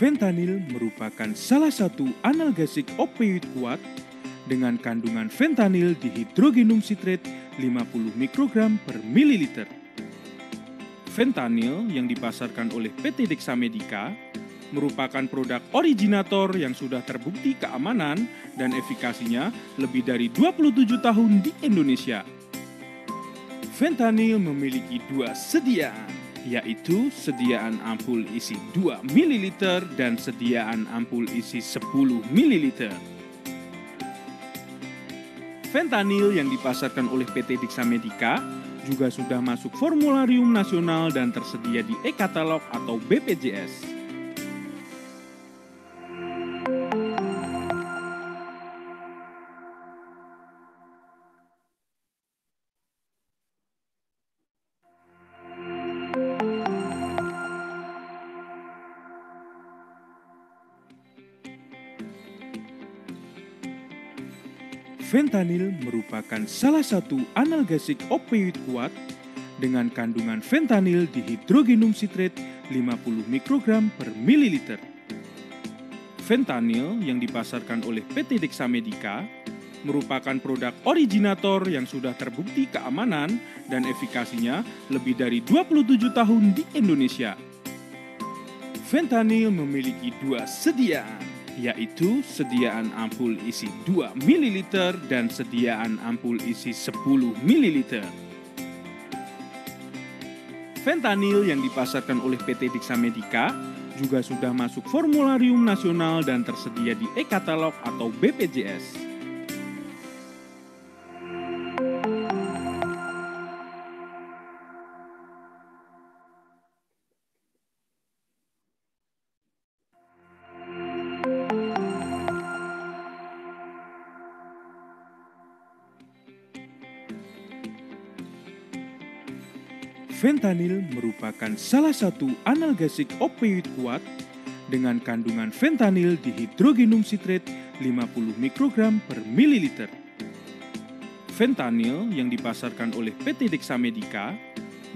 Fentanyl merupakan salah satu analgesik opioid kuat dengan kandungan di hidrogenum sitrat 50 mikrogram per mililiter. Fentanyl yang dipasarkan oleh PT Dexamedica merupakan produk originator yang sudah terbukti keamanan dan efikasinya lebih dari 27 tahun di Indonesia. Fentanyl memiliki dua sediaan, yaitu sediaan ampul isi 2 ml dan sediaan ampul isi 10 ml. Ventanil yang dipasarkan oleh PT Diksa Medica juga sudah masuk formularium nasional dan tersedia di e-katalog atau BPJS. Fentanyl merupakan salah satu analgesik opioid kuat dengan kandungan fentanyl di hidrogenum sitrat 50 mikrogram per mililiter. Fentanyl yang dipasarkan oleh PT Dexamedica merupakan produk originator yang sudah terbukti keamanan dan efikasinya lebih dari 27 tahun di Indonesia. Fentanyl memiliki dua sediaan, yaitu sediaan ampul isi 2 ml dan sediaan ampul isi 10 ml. Fentanyl yang dipasarkan oleh PT Diksa Medika juga sudah masuk formularium nasional dan tersedia di e-katalog atau BPJS. fentanil merupakan salah satu analgesik opioid kuat dengan kandungan fentanil hidrogenum sitrat 50 mikrogram per mililiter. Fentanil yang dipasarkan oleh PT Dexamedica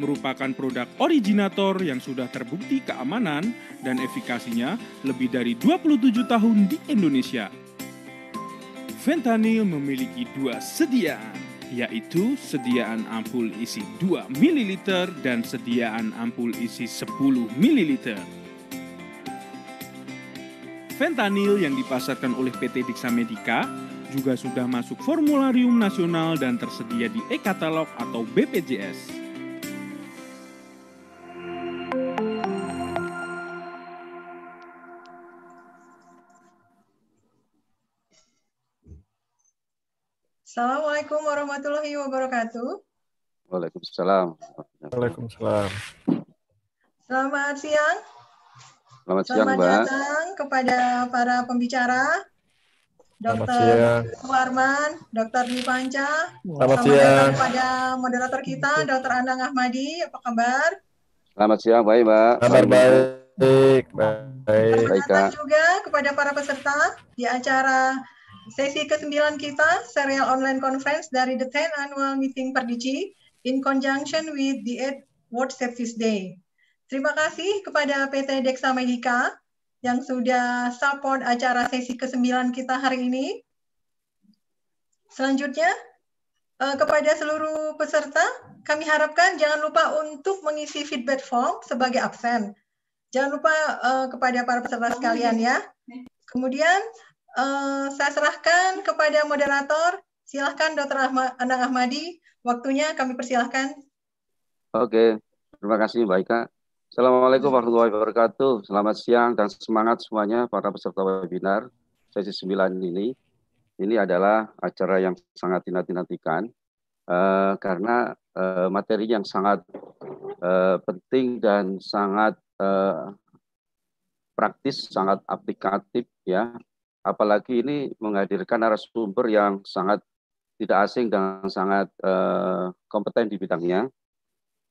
merupakan produk originator yang sudah terbukti keamanan dan efikasinya lebih dari 27 tahun di Indonesia. Fentanyl memiliki dua sediaan, yaitu sediaan ampul isi 2 ml dan sediaan ampul isi 10 ml. Fentanyl yang dipasarkan oleh PT Diksa Medika juga sudah masuk formularium nasional dan tersedia di e-katalog atau BPJS. Assalamualaikum warahmatullahi wabarakatuh. Waalaikumsalam. Waalaikumsalam. Selamat siang. Selamat, Selamat siang, Selamat Mbak. datang kepada para pembicara. Dokter Warman, Dokter Nipanca, Selamat, Selamat siang. kepada moderator kita, Dokter Anang Ahmadi. Apa kabar? Selamat siang, baik, Mbak. Kabar baik. Baik, baik. Selamat datang juga kepada para peserta di acara Sesi ke-9 kita, serial online conference dari the 10 annual meeting Perdici in conjunction with the 8 World Service Day. Terima kasih kepada PT Dexa Medika yang sudah support acara sesi ke-9 kita hari ini. Selanjutnya, eh, kepada seluruh peserta, kami harapkan jangan lupa untuk mengisi feedback form sebagai absen. Jangan lupa eh, kepada para peserta sekalian ya. Kemudian Eh, saya serahkan kepada moderator. Silahkan Dr. Anang Ahmadi, waktunya kami persilahkan. Oke, terima kasih Mbak Ika. Assalamualaikum ya. warahmatullahi wabarakatuh. Selamat siang dan semangat semuanya para peserta webinar sesi 9 ini. Ini adalah acara yang sangat dinantikan uh, eh, karena uh, materi yang sangat uh, penting dan sangat uh, praktis, sangat aplikatif ya apalagi ini menghadirkan narasumber yang sangat tidak asing dan sangat uh, kompeten di bidangnya.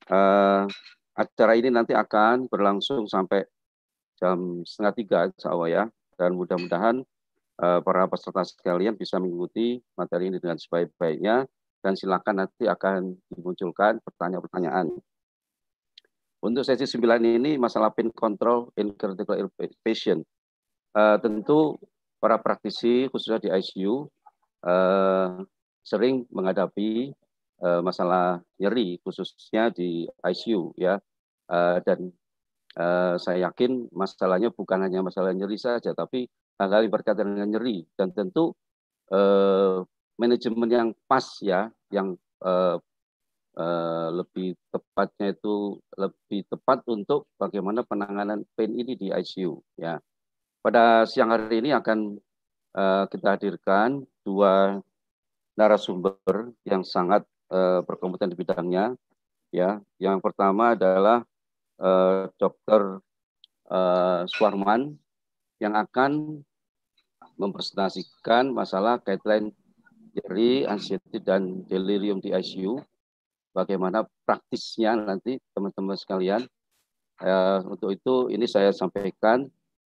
Uh, acara ini nanti akan berlangsung sampai jam setengah tiga, insya Allah ya. Dan mudah-mudahan uh, para peserta sekalian bisa mengikuti materi ini dengan sebaik-baiknya. Dan silakan nanti akan dimunculkan pertanyaan-pertanyaan. Untuk sesi 9 ini masalah pin control in critical patient. Uh, tentu para praktisi khususnya di ICU eh, sering menghadapi eh, masalah nyeri khususnya di ICU ya eh, dan eh, saya yakin masalahnya bukan hanya masalah nyeri saja tapi hal-hal berkaitan dengan nyeri dan tentu eh, manajemen yang pas ya yang eh, Uh, lebih tepatnya itu lebih tepat untuk bagaimana penanganan pain ini di ICU ya pada siang hari ini akan uh, kita hadirkan dua narasumber yang sangat uh, berkompeten di bidangnya. Ya, yang pertama adalah uh, eh, Dr. Uh, Suarman yang akan mempresentasikan masalah guideline dari anxiety dan delirium di ICU. Bagaimana praktisnya nanti teman-teman sekalian. Uh, untuk itu ini saya sampaikan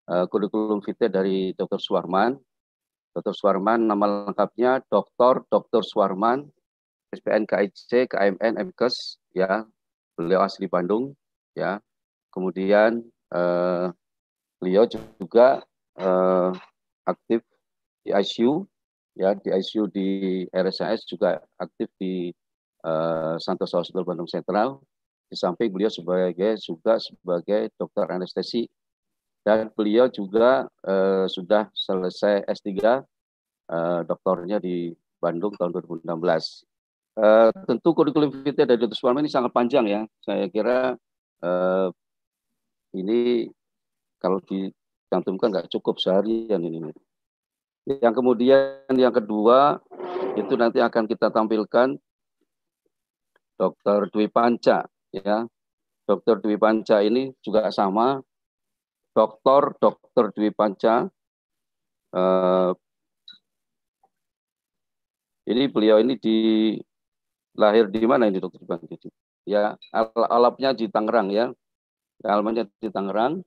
Eh, kurikulum vitae dari Dr. Suwarman. Dr. Suwarman nama lengkapnya Dr. Dr. Suwarman, SPN KIC, KMN, MKes, ya. Beliau asli Bandung, ya. Kemudian eh, beliau juga eh, aktif di ICU, ya di ICU di RSIS juga aktif di eh, Santoso Hospital Bandung Sentral. Di samping beliau sebagai juga sebagai dokter anestesi dan beliau juga uh, sudah selesai S3 uh, eh, doktornya di Bandung tahun 2016. Uh, eh, tentu kurikulum vitae dari Dr. Suwarno ini sangat panjang ya. Saya kira uh, ini kalau dicantumkan nggak cukup seharian ini. Yang kemudian yang kedua itu nanti akan kita tampilkan Dr. Dwi Panca ya. Dr. Dwi Panca ini juga sama Dr. Dr. Dwi Panca. Uh, ini beliau ini di lahir di mana ini Dr. Dwi Panca? Ya, al alapnya di Tangerang ya. alamnya di Tangerang,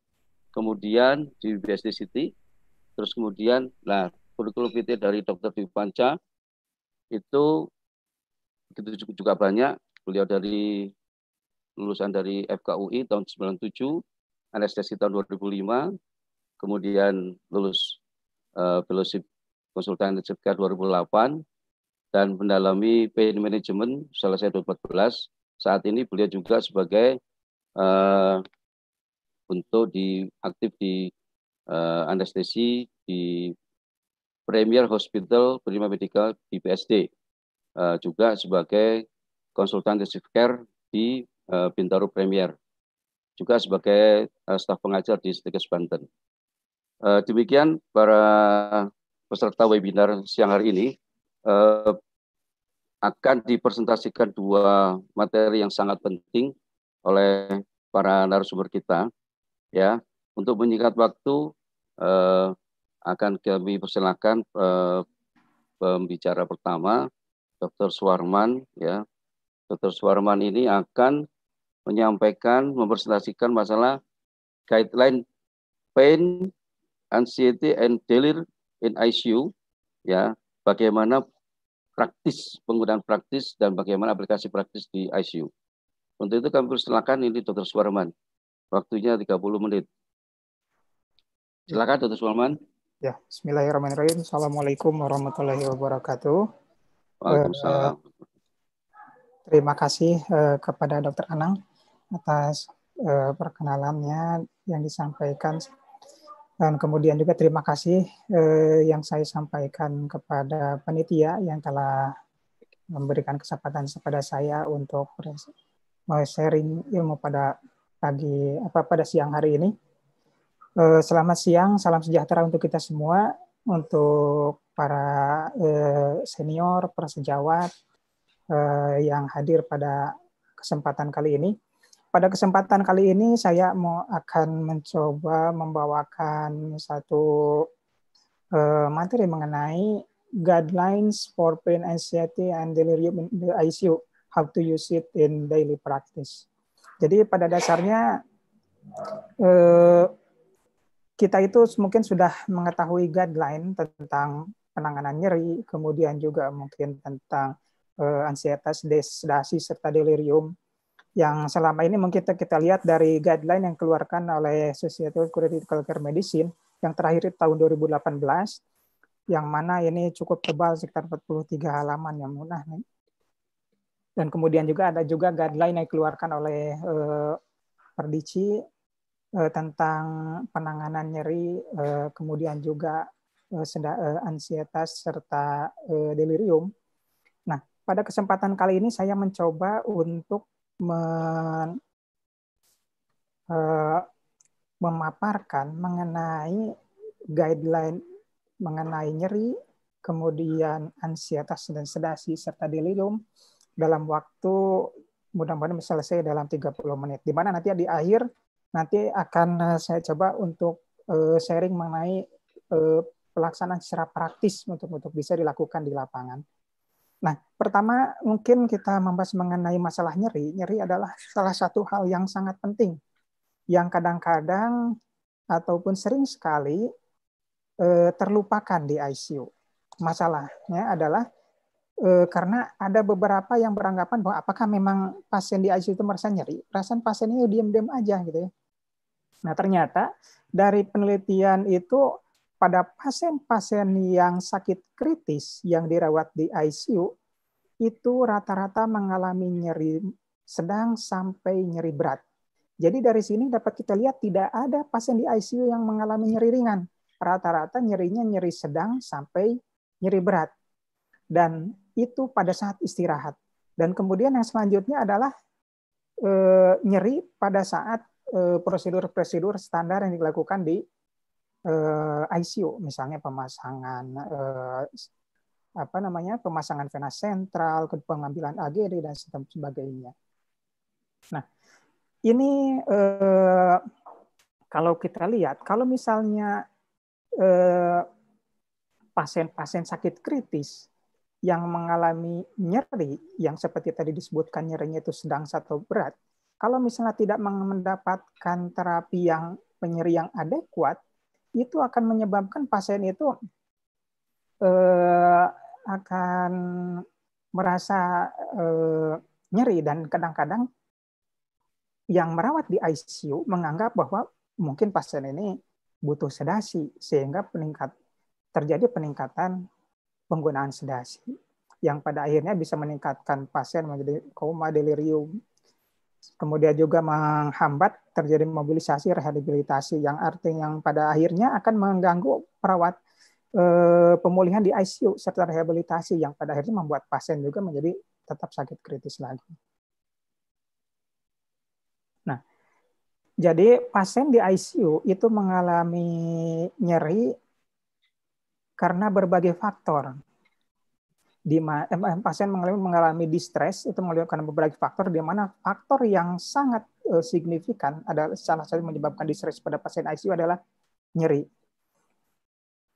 kemudian di BSD City, terus kemudian lah kurikulum vitae dari Dr. Dwi Panca itu itu juga banyak. Beliau dari lulusan dari FKUI tahun 97, anestesi tahun 2005, kemudian lulus uh, fellowship konsultan Cipka 2008 dan mendalami pain management selesai 2014. Saat ini beliau juga sebagai uh, untuk di aktif di uh, anestesi di Premier Hospital Prima Medical di BSD uh, juga sebagai konsultan intensive care di uh, Bintaro Premier juga sebagai uh, staf pengajar di Stikes Banten. Uh, demikian para peserta webinar siang hari ini uh, akan dipresentasikan dua materi yang sangat penting oleh para narasumber kita. Ya, untuk menyingkat waktu uh, akan kami persilakan uh, pembicara pertama Dr. Suwarman ya. Dr. Suwarman ini akan menyampaikan, mempresentasikan masalah guideline pain, anxiety, and delir in ICU, ya, bagaimana praktis, penggunaan praktis, dan bagaimana aplikasi praktis di ICU. Untuk itu kami persilakan ini Dr. Suwarman. Waktunya 30 menit. Silakan Dr. Suwarman. Ya, Bismillahirrahmanirrahim. Assalamualaikum warahmatullahi wabarakatuh. Waalaikumsalam. Eh, terima kasih eh, kepada Dr. Anang atas uh, perkenalannya yang disampaikan dan kemudian juga terima kasih uh, yang saya sampaikan kepada panitia yang telah memberikan kesempatan kepada saya untuk sharing ilmu pada pagi apa pada siang hari ini. Uh, selamat siang, salam sejahtera untuk kita semua, untuk para senior, para sejawat yang hadir pada kesempatan kali ini. Pada kesempatan kali ini saya mau akan mencoba membawakan satu uh, materi mengenai guidelines for pain anxiety and delirium in the ICU, how to use it in daily practice. Jadi pada dasarnya uh, kita itu mungkin sudah mengetahui guideline tentang penanganan nyeri, kemudian juga mungkin tentang uh, ansietas, desidasi serta delirium yang selama ini mungkin kita, kita lihat dari guideline yang keluarkan oleh Society of Critical Care Medicine yang terakhir tahun 2018 yang mana ini cukup tebal sekitar 43 halaman yang munah nih. Dan kemudian juga ada juga guideline yang dikeluarkan oleh eh, Perdici eh, tentang penanganan nyeri, eh, kemudian juga eh, eh, ansietas serta eh, delirium. Nah, pada kesempatan kali ini saya mencoba untuk men, uh, memaparkan mengenai guideline mengenai nyeri, kemudian ansietas dan sedasi serta delirium dalam waktu mudah-mudahan selesai dalam 30 menit. Di mana nanti di akhir nanti akan eh, saya coba untuk eh, sharing mengenai pelaksanaan secara praktis untuk untuk bisa dilakukan di lapangan. Nah, pertama mungkin kita membahas mengenai masalah nyeri. Nyeri adalah salah satu hal yang sangat penting yang kadang-kadang ataupun sering sekali eh, terlupakan di ICU. Masalahnya adalah eh, karena ada beberapa yang beranggapan bahwa apakah memang pasien di ICU itu merasa nyeri? Perasaan pasiennya ya diam-diam aja gitu ya. Nah, ternyata dari penelitian itu pada pasien-pasien yang sakit kritis yang dirawat di ICU itu rata-rata mengalami nyeri sedang sampai nyeri berat. Jadi dari sini dapat kita lihat tidak ada pasien di ICU yang mengalami nyeri ringan. Rata-rata nyerinya nyeri sedang sampai nyeri berat. Dan itu pada saat istirahat. Dan kemudian yang selanjutnya adalah e, nyeri pada saat eh, prosedur-prosedur standar yang dilakukan di uh, eh, ICU misalnya pemasangan uh, apa namanya pemasangan vena sentral, pengambilan AGD dan sebagainya. Nah, ini eh, kalau kita lihat kalau misalnya pasien eh, pasien-pasien sakit kritis yang mengalami nyeri yang seperti tadi disebutkan nyerinya itu sedang atau berat, kalau misalnya tidak mendapatkan terapi yang penyeri yang adekuat, itu akan menyebabkan pasien itu eh, akan merasa eh, nyeri dan kadang-kadang yang merawat di ICU menganggap bahwa mungkin pasien ini butuh sedasi sehingga peningkat terjadi peningkatan penggunaan sedasi yang pada akhirnya bisa meningkatkan pasien menjadi koma delirium kemudian juga menghambat terjadi mobilisasi rehabilitasi yang artinya yang pada akhirnya akan mengganggu perawat eh, pemulihan di ICU serta rehabilitasi yang pada akhirnya membuat pasien juga menjadi tetap sakit kritis lagi. Nah, jadi pasien di ICU itu mengalami nyeri karena berbagai faktor di eh, pasien mengalami, mengalami distress itu melibatkan berbagai faktor di mana faktor yang sangat eh, signifikan adalah salah satu menyebabkan distress pada pasien ICU adalah nyeri.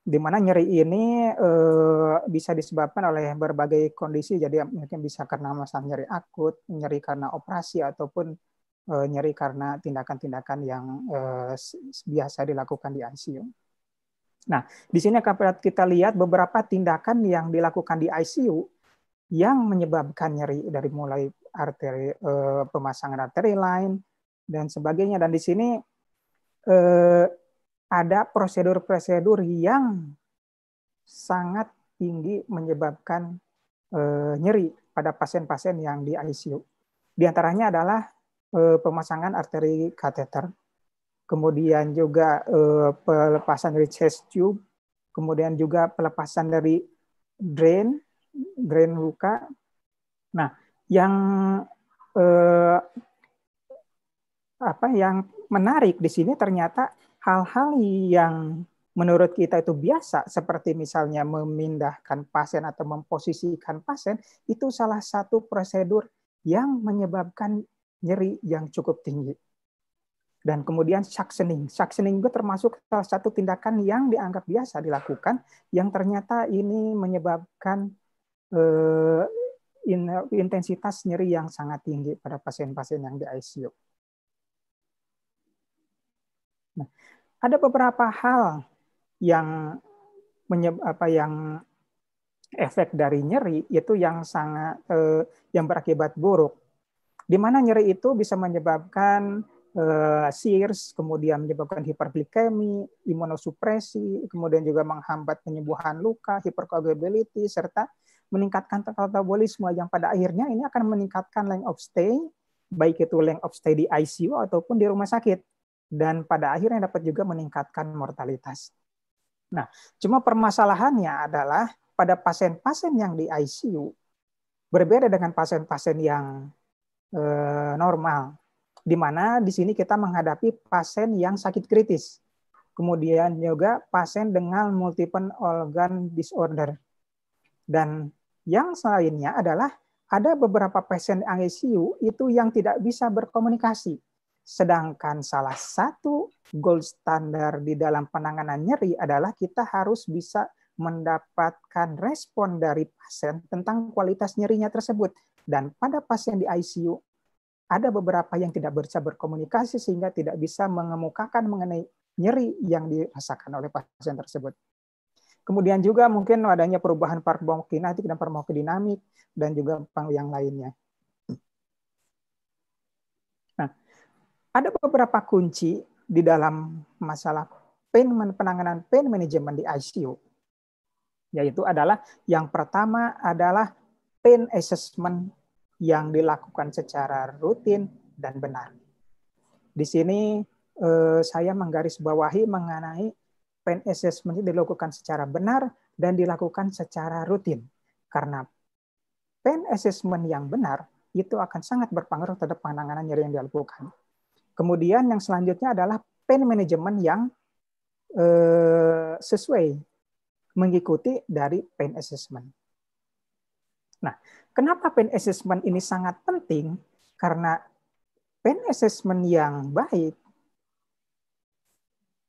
Di mana nyeri ini eh, bisa disebabkan oleh berbagai kondisi jadi ya, mungkin bisa karena masalah nyeri akut, nyeri karena operasi ataupun eh, nyeri karena tindakan-tindakan yang eh, biasa dilakukan di ICU. Nah, di sini akan kita lihat beberapa tindakan yang dilakukan di ICU yang menyebabkan nyeri dari mulai arteri eh, pemasangan arteri lain dan sebagainya. Dan di sini eh, ada prosedur-prosedur yang sangat tinggi menyebabkan eh, nyeri pada pasien-pasien yang di ICU. Di antaranya adalah eh, pemasangan arteri kateter kemudian juga eh, pelepasan dari chest tube, kemudian juga pelepasan dari drain, drain luka. Nah, yang eh, apa yang menarik di sini ternyata hal-hal yang menurut kita itu biasa seperti misalnya memindahkan pasien atau memposisikan pasien itu salah satu prosedur yang menyebabkan nyeri yang cukup tinggi. Dan kemudian suctioning, suctioning juga termasuk salah satu tindakan yang dianggap biasa dilakukan, yang ternyata ini menyebabkan uh, intensitas nyeri yang sangat tinggi pada pasien-pasien yang di ICU. Nah, ada beberapa hal yang menyeb, apa yang efek dari nyeri yaitu yang sangat uh, yang berakibat buruk. Di mana nyeri itu bisa menyebabkan uh, eh, SIRS, kemudian menyebabkan hiperglikemi, imunosupresi, kemudian juga menghambat penyembuhan luka, hypercoagulability serta meningkatkan metabolisme yang pada akhirnya ini akan meningkatkan length of stay, baik itu length of stay di ICU ataupun di rumah sakit. Dan pada akhirnya dapat juga meningkatkan mortalitas. Nah, cuma permasalahannya adalah pada pasien-pasien yang di ICU berbeda dengan pasien-pasien yang eh, normal di mana di sini kita menghadapi pasien yang sakit kritis. Kemudian juga pasien dengan multiple organ disorder. Dan yang selainnya adalah ada beberapa pasien ICU itu yang tidak bisa berkomunikasi. Sedangkan salah satu gold standar di dalam penanganan nyeri adalah kita harus bisa mendapatkan respon dari pasien tentang kualitas nyerinya tersebut. Dan pada pasien di ICU ada beberapa yang tidak bisa berkomunikasi sehingga tidak bisa mengemukakan mengenai nyeri yang dirasakan oleh pasien tersebut. Kemudian juga mungkin adanya perubahan farmakokinatik dan farmakodinamik dan juga yang lainnya. Nah, ada beberapa kunci di dalam masalah pain penanganan pain management di ICU. Yaitu adalah yang pertama adalah pain assessment yang dilakukan secara rutin dan benar. Di sini eh, saya menggarisbawahi mengenai pen assessment dilakukan secara benar dan dilakukan secara rutin. Karena pen assessment yang benar itu akan sangat berpengaruh terhadap penanganan nyeri yang dilakukan. Kemudian yang selanjutnya adalah pain management yang eh, sesuai mengikuti dari pain assessment. Nah, Kenapa pain assessment ini sangat penting? Karena pain assessment yang baik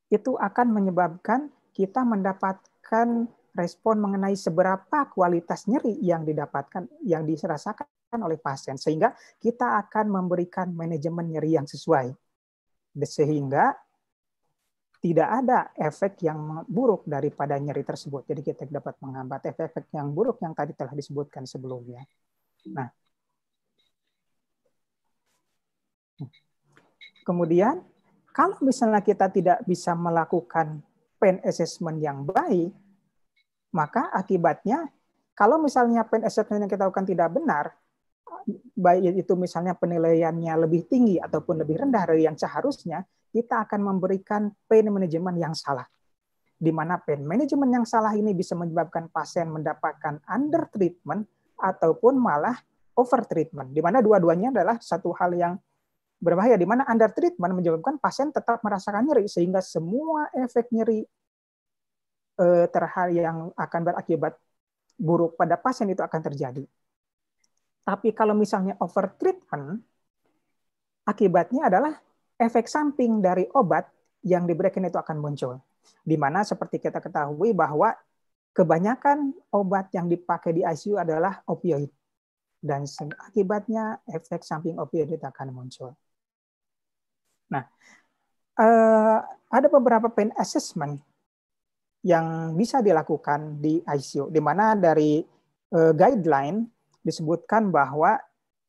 itu akan menyebabkan kita mendapatkan respon mengenai seberapa kualitas nyeri yang didapatkan yang dirasakan oleh pasien sehingga kita akan memberikan manajemen nyeri yang sesuai sehingga tidak ada efek yang buruk daripada nyeri tersebut. Jadi kita dapat menghambat efek-efek yang buruk yang tadi telah disebutkan sebelumnya. Nah, kemudian kalau misalnya kita tidak bisa melakukan pain assessment yang baik, maka akibatnya kalau misalnya pain assessment yang kita lakukan tidak benar, baik itu misalnya penilaiannya lebih tinggi ataupun lebih rendah dari yang seharusnya, kita akan memberikan pain management yang salah. Di mana pain management yang salah ini bisa menyebabkan pasien mendapatkan under treatment ataupun malah over treatment. Di mana dua-duanya adalah satu hal yang berbahaya di mana under treatment menyebabkan pasien tetap merasakan nyeri sehingga semua efek nyeri eh, terhadap yang akan berakibat buruk pada pasien itu akan terjadi. Tapi kalau misalnya over treatment, akibatnya adalah efek samping dari obat yang diberikan itu akan muncul. Di mana seperti kita ketahui bahwa kebanyakan obat yang dipakai di ICU adalah opioid. Dan akibatnya efek samping opioid itu akan muncul. Nah, eh, ada beberapa pain assessment yang bisa dilakukan di ICU, di mana dari eh, guideline disebutkan bahwa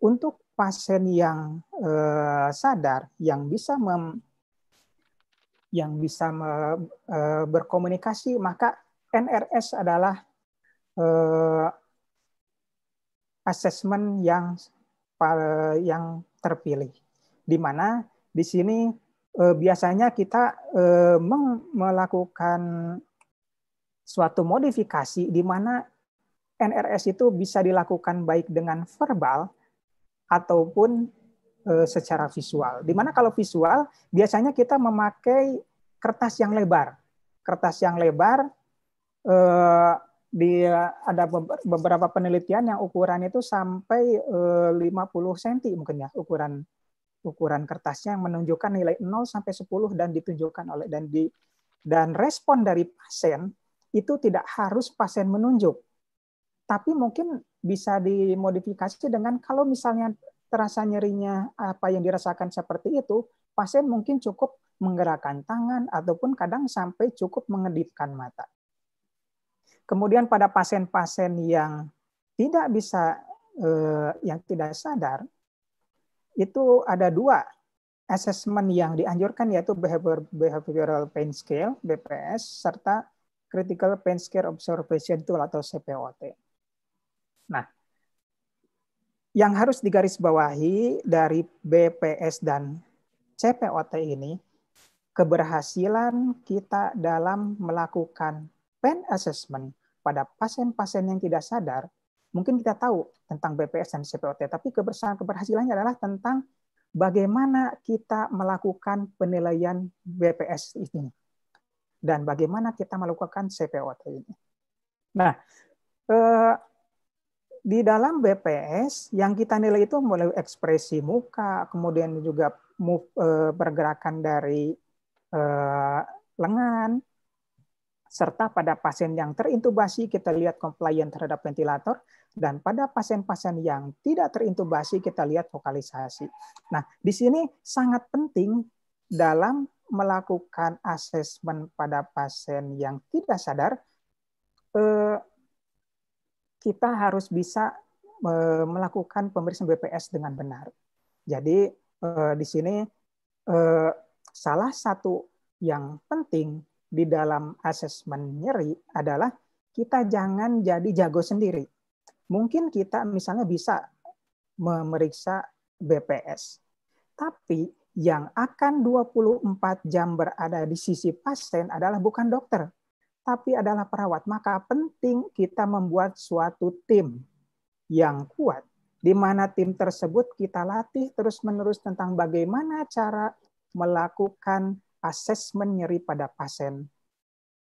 untuk pasien yang eh, sadar yang bisa mem, yang bisa me, eh, berkomunikasi maka NRS adalah eh, asesmen yang yang terpilih di mana di sini eh, biasanya kita eh, melakukan suatu modifikasi di mana NRS itu bisa dilakukan baik dengan verbal ataupun e, secara visual. Dimana kalau visual biasanya kita memakai kertas yang lebar, kertas yang lebar e, di ada beberapa penelitian yang ukuran itu sampai e, 50 cm mungkin ya ukuran ukuran kertasnya yang menunjukkan nilai 0 sampai 10 dan ditunjukkan oleh dan di dan respon dari pasien itu tidak harus pasien menunjuk. Tapi mungkin bisa dimodifikasi dengan kalau misalnya terasa nyerinya apa yang dirasakan seperti itu, pasien mungkin cukup menggerakkan tangan ataupun kadang sampai cukup mengedipkan mata. Kemudian pada pasien-pasien yang tidak bisa eh, yang tidak sadar itu ada dua assessment yang dianjurkan yaitu behavior behavioral pain scale BPS serta critical pain scale observation tool atau CPOT. Nah, yang harus digarisbawahi dari BPS dan CPOT ini keberhasilan kita dalam melakukan pen assessment pada pasien-pasien yang tidak sadar mungkin kita tahu tentang BPS dan CPOT tapi keberhasilannya adalah tentang bagaimana kita melakukan penilaian BPS ini dan bagaimana kita melakukan CPOT ini. Nah, eh, di dalam BPS yang kita nilai itu mulai ekspresi muka, kemudian juga eh, pergerakan dari eh, lengan, serta pada pasien yang terintubasi kita lihat komplain terhadap ventilator, dan pada pasien-pasien yang tidak terintubasi kita lihat vokalisasi. Nah, di sini sangat penting dalam melakukan asesmen pada pasien yang tidak sadar eh, kita harus bisa e, melakukan pemeriksaan BPS dengan benar. Jadi e, di sini e, salah satu yang penting di dalam asesmen nyeri adalah kita jangan jadi jago sendiri. Mungkin kita misalnya bisa memeriksa BPS, tapi yang akan 24 jam berada di sisi pasien adalah bukan dokter, tapi adalah perawat. Maka penting kita membuat suatu tim yang kuat, di mana tim tersebut kita latih terus-menerus tentang bagaimana cara melakukan asesmen nyeri pada pasien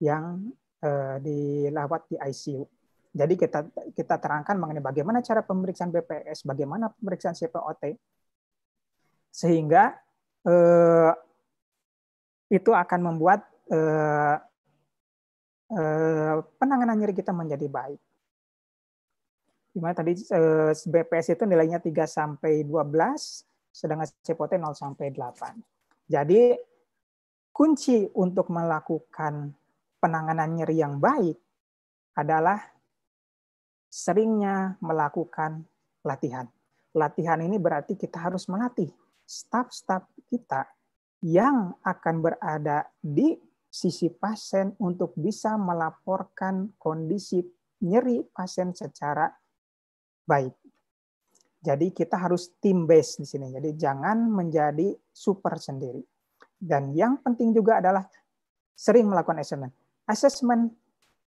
yang eh, dilawat di ICU. Jadi kita kita terangkan mengenai bagaimana cara pemeriksaan BPS, bagaimana pemeriksaan CPOT, sehingga eh, itu akan membuat eh, Eh, penanganan nyeri kita menjadi baik. Gimana tadi eh, BPS itu nilainya 3 sampai 12, sedangkan CPOT 0 sampai 8. Jadi kunci untuk melakukan penanganan nyeri yang baik adalah seringnya melakukan latihan. Latihan ini berarti kita harus melatih staf-staf kita yang akan berada di sisi pasien untuk bisa melaporkan kondisi nyeri pasien secara baik. Jadi kita harus team base di sini. Jadi jangan menjadi super sendiri. Dan yang penting juga adalah sering melakukan assessment. Assessment,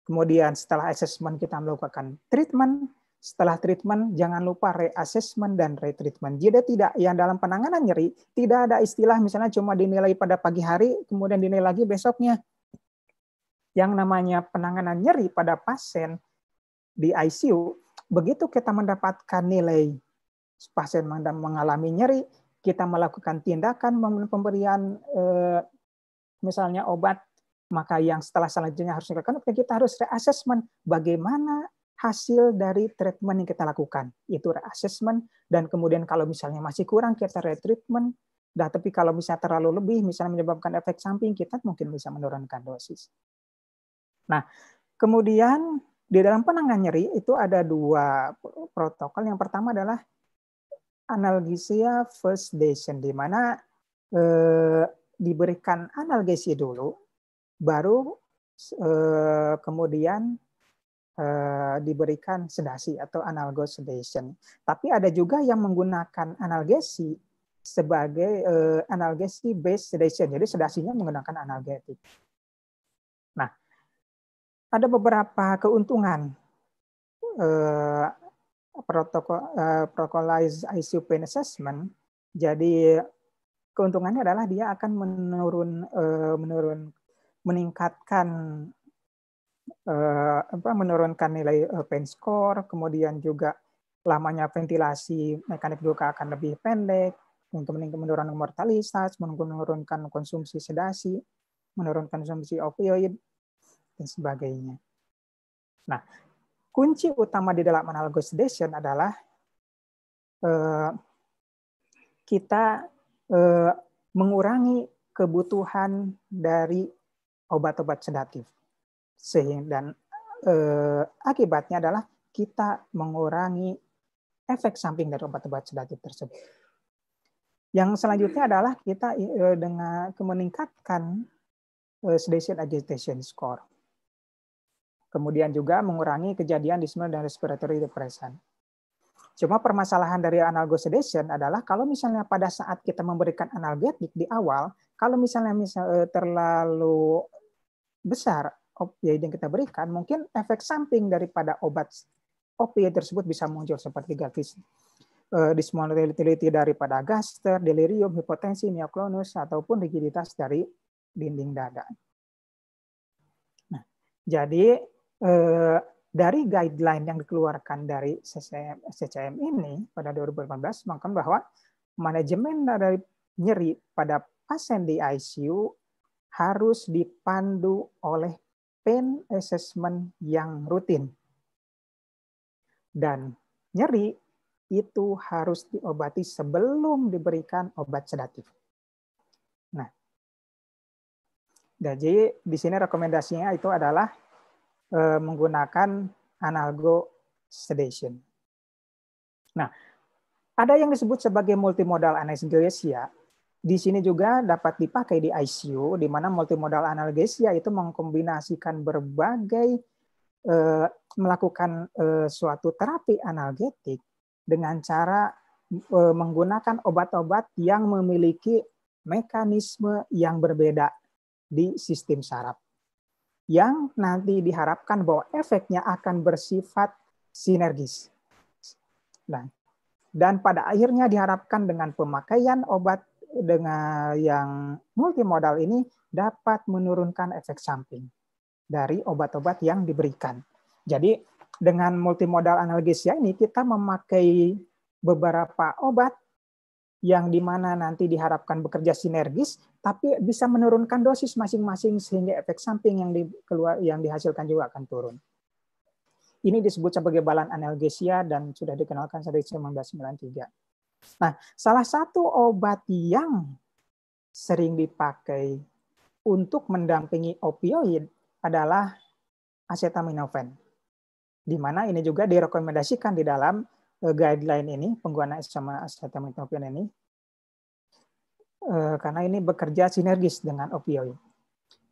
kemudian setelah assessment kita melakukan treatment, setelah treatment, jangan lupa reassessment dan retreatment. Jadi tidak yang dalam penanganan nyeri, tidak ada istilah misalnya cuma dinilai pada pagi hari, kemudian dinilai lagi besoknya. Yang namanya penanganan nyeri pada pasien di ICU, begitu kita mendapatkan nilai pasien mengalami nyeri, kita melakukan tindakan pemberian eh, misalnya obat maka yang setelah selanjutnya harus dilakukan kita harus reassessment bagaimana hasil dari treatment yang kita lakukan, yaitu assessment dan kemudian kalau misalnya masih kurang kita retreatment, Nah, tapi kalau misalnya terlalu lebih misalnya menyebabkan efek samping kita mungkin bisa menurunkan dosis. Nah, kemudian di dalam penanganan nyeri itu ada dua protokol. Yang pertama adalah analgesia first station di mana eh, diberikan analgesia dulu baru eh, kemudian Eh, diberikan sedasi atau analgos sedation. Tapi ada juga yang menggunakan analgesi sebagai eh, analgesi based sedation. Jadi sedasinya menggunakan analgetik. Nah, ada beberapa keuntungan eh, protokol protocolized ICU pain assessment. Jadi keuntungannya adalah dia akan menurun menurun meningkatkan Eh, apa, menurunkan nilai eh, pain score, kemudian juga lamanya ventilasi mekanik juga akan lebih pendek, untuk menurunkan mortalitas, menurunkan konsumsi sedasi, menurunkan konsumsi opioid, dan sebagainya. Nah, kunci utama di dalam analog sedation adalah eh, kita eh, mengurangi kebutuhan dari obat-obat sedatif sehingga dan eh, akibatnya adalah kita mengurangi efek samping dari obat-obat sedatif tersebut. Yang selanjutnya adalah kita eh, dengan meningkatkan eh, sedation agitation score. Kemudian juga mengurangi kejadian dismal dan respiratory depression. Cuma permasalahan dari sedation adalah kalau misalnya pada saat kita memberikan analgetik di awal, kalau misalnya misal eh, terlalu besar opioid yang kita berikan, mungkin efek samping daripada obat opioid tersebut bisa muncul seperti gavis eh, dismonotility daripada gaster, delirium, hipotensi, neoklonus ataupun rigiditas dari dinding dada. Nah, jadi eh, dari guideline yang dikeluarkan dari CCM, CCM ini pada 2018 mengatakan bahwa manajemen dari nyeri pada pasien di ICU harus dipandu oleh pain assessment yang rutin. Dan nyeri itu harus diobati sebelum diberikan obat sedatif. Nah, jadi di sini rekomendasinya itu adalah e, menggunakan analgo sedation. Nah, ada yang disebut sebagai multimodal anestesia di sini juga dapat dipakai di ICU, di mana multimodal analgesia itu mengkombinasikan berbagai eh, melakukan eh, suatu terapi analgetik dengan cara eh, menggunakan obat-obat yang memiliki mekanisme yang berbeda di sistem saraf yang nanti diharapkan bahwa efeknya akan bersifat sinergis. Nah, dan pada akhirnya diharapkan dengan pemakaian obat dengan yang multimodal ini dapat menurunkan efek samping dari obat-obat yang diberikan. Jadi dengan multimodal analgesia ini kita memakai beberapa obat yang di mana nanti diharapkan bekerja sinergis, tapi bisa menurunkan dosis masing-masing sehingga efek samping yang, di, keluar, yang dihasilkan juga akan turun. Ini disebut sebagai balan analgesia dan sudah dikenalkan sejak 1993. Nah, salah satu obat yang sering dipakai untuk mendampingi opioid adalah acetaminophen. Di mana ini juga direkomendasikan di dalam eh, guideline ini penggunaan sama acetaminophen ini eh, karena ini bekerja sinergis dengan opioid.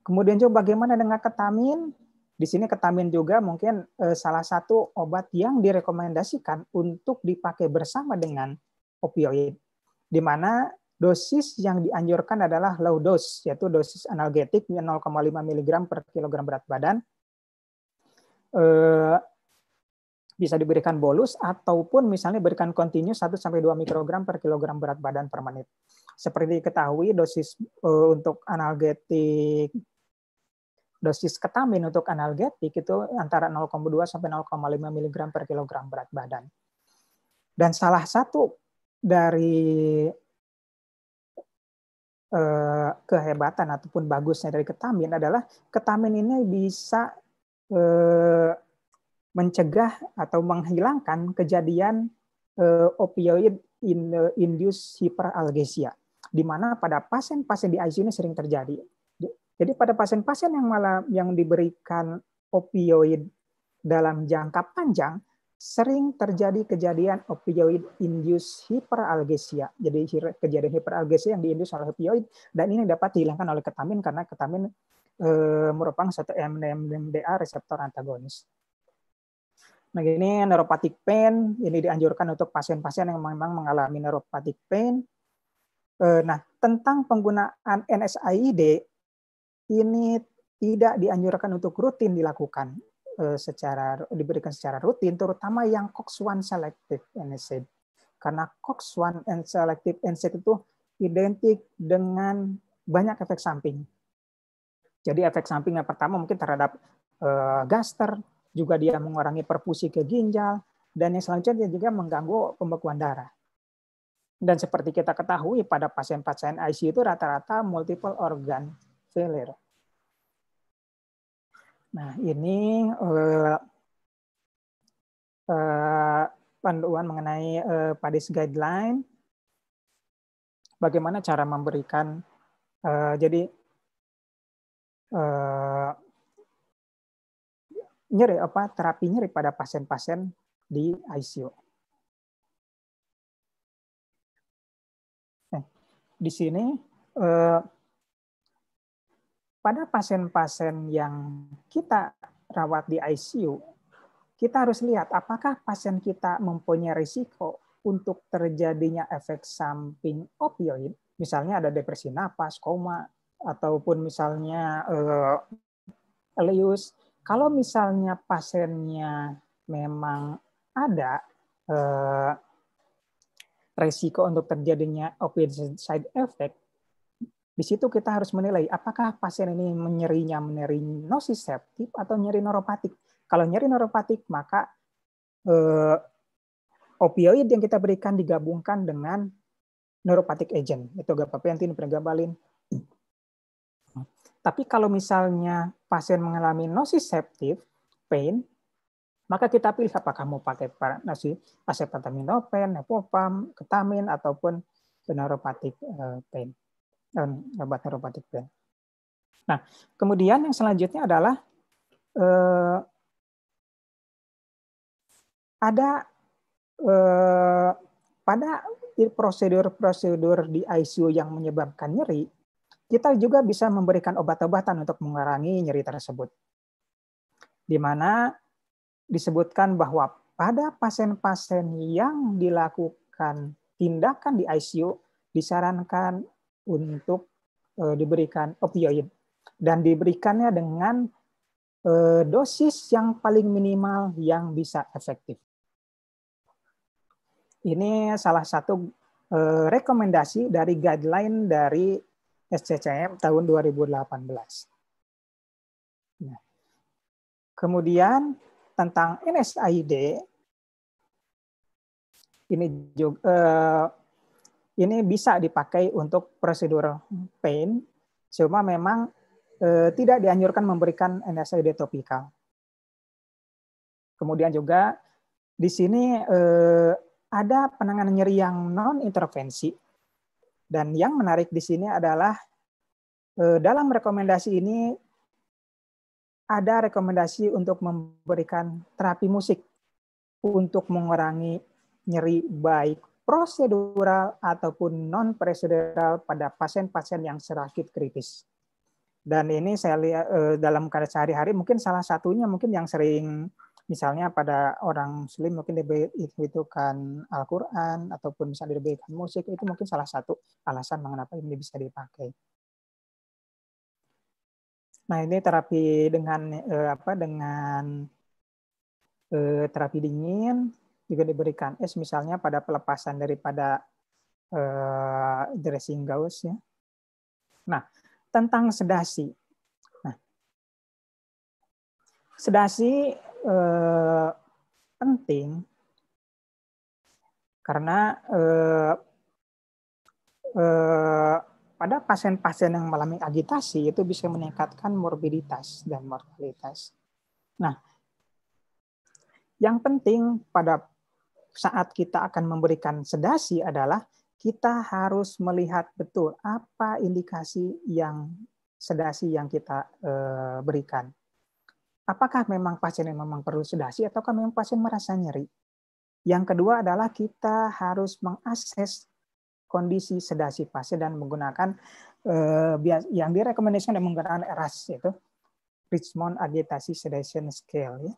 Kemudian juga bagaimana dengan ketamin? Di sini ketamin juga mungkin eh, salah satu obat yang direkomendasikan untuk dipakai bersama dengan opioid, di mana dosis yang dianjurkan adalah low dose, yaitu dosis analgetik 0,5 mg per kilogram berat badan. Eh, bisa diberikan bolus ataupun misalnya berikan kontinu 1 sampai 2 mikrogram per kilogram berat badan per menit. Seperti diketahui dosis eh, untuk analgetik dosis ketamin untuk analgetik itu antara 0,2 sampai 0,5 mg per kilogram berat badan. Dan salah satu dari eh, kehebatan ataupun bagusnya dari ketamin adalah ketamin ini bisa eh, mencegah atau menghilangkan kejadian eh, opioid in, induced hyperalgesia di mana pada pasien-pasien di ICU ini sering terjadi. Jadi pada pasien-pasien yang malah yang diberikan opioid dalam jangka panjang sering terjadi kejadian opioid induced hyperalgesia. Jadi kejadian hiperalgesia yang diindus oleh opioid dan ini dapat dihilangkan oleh ketamin karena ketamin e, merupakan satu NMDA reseptor antagonis. Nah, ini neuropathic pain, ini dianjurkan untuk pasien-pasien yang memang mengalami neuropathic pain. Eh, nah, tentang penggunaan NSAID, ini tidak dianjurkan untuk rutin dilakukan. Eh, secara diberikan secara rutin, terutama yang COX-1 selective NSAID. Karena COX-1 selective NSAID itu identik dengan banyak efek samping. Jadi efek samping yang pertama mungkin terhadap eh, gaster, juga dia mengurangi perfusi ke ginjal, dan yang selanjutnya juga mengganggu pembekuan darah. Dan seperti kita ketahui pada pasien-pasien ICU itu rata-rata multiple organ failure Nah, ini uh, uh, panduan mengenai uh, eh, PADIS guideline. Bagaimana cara memberikan uh, jadi uh, nyeri apa terapi nyeri pada pasien-pasien di ICU. Nah, di sini uh, pada pasien-pasien yang kita rawat di ICU, kita harus lihat apakah pasien kita mempunyai risiko untuk terjadinya efek samping opioid, misalnya ada depresi napas, koma, ataupun misalnya eh, elius. Kalau misalnya pasiennya memang ada eh, resiko untuk terjadinya opioid side effect, di situ kita harus menilai apakah pasien ini menyerinya nyeri nociceptif atau nyeri neuropatik. Kalau nyeri neuropatik maka eh, opioid yang kita berikan digabungkan dengan neuropatik agent, itu gabapentin, pregabalin. Tapi kalau misalnya pasien mengalami nociceptive pain, maka kita pilih apakah mau pakai nasi asetaminofen, nepopam, ketamin ataupun neuropatik eh, pain dan obat neuropatik pain. Nah, kemudian yang selanjutnya adalah eh, ada eh, pada prosedur-prosedur di ICU yang menyebabkan nyeri, kita juga bisa memberikan obat-obatan untuk mengurangi nyeri tersebut. Di mana disebutkan bahwa pada pasien-pasien yang dilakukan tindakan di ICU disarankan untuk e, diberikan opioid dan diberikannya dengan e, dosis yang paling minimal yang bisa efektif. Ini salah satu e, rekomendasi dari guideline dari SCCM tahun 2018. Nah, kemudian tentang NSAID ini juga ini bisa dipakai untuk prosedur pain, cuma memang eh, tidak dianjurkan memberikan NSAID topikal. Kemudian juga di sini eh, ada penanganan nyeri yang non intervensi. Dan yang menarik di sini adalah eh, dalam rekomendasi ini ada rekomendasi untuk memberikan terapi musik untuk mengurangi nyeri baik prosedural ataupun non prosedural pada pasien-pasien yang serakit kritis. Dan ini saya lihat eh, dalam keadaan sehari-hari mungkin salah satunya mungkin yang sering misalnya pada orang muslim mungkin diberikan Al-Qur'an ataupun misalnya diberikan musik itu mungkin salah satu alasan mengapa ini bisa dipakai. Nah, ini terapi dengan eh, apa dengan eh, terapi dingin juga diberikan es misalnya pada pelepasan daripada eh, dressing gauze ya. Nah, tentang sedasi. Nah, sedasi eh, penting karena eh, eh, pada pasien-pasien yang mengalami agitasi itu bisa meningkatkan morbiditas dan mortalitas. Nah, yang penting pada saat kita akan memberikan sedasi adalah kita harus melihat betul apa indikasi yang sedasi yang kita eh, berikan. Apakah memang pasien yang memang perlu sedasi ataukah memang pasien merasa nyeri? Yang kedua adalah kita harus mengakses kondisi sedasi pasien dan menggunakan eh, yang direkomendasikan dan menggunakan RAS yaitu Richmond Agitasi Sedation Scale ya.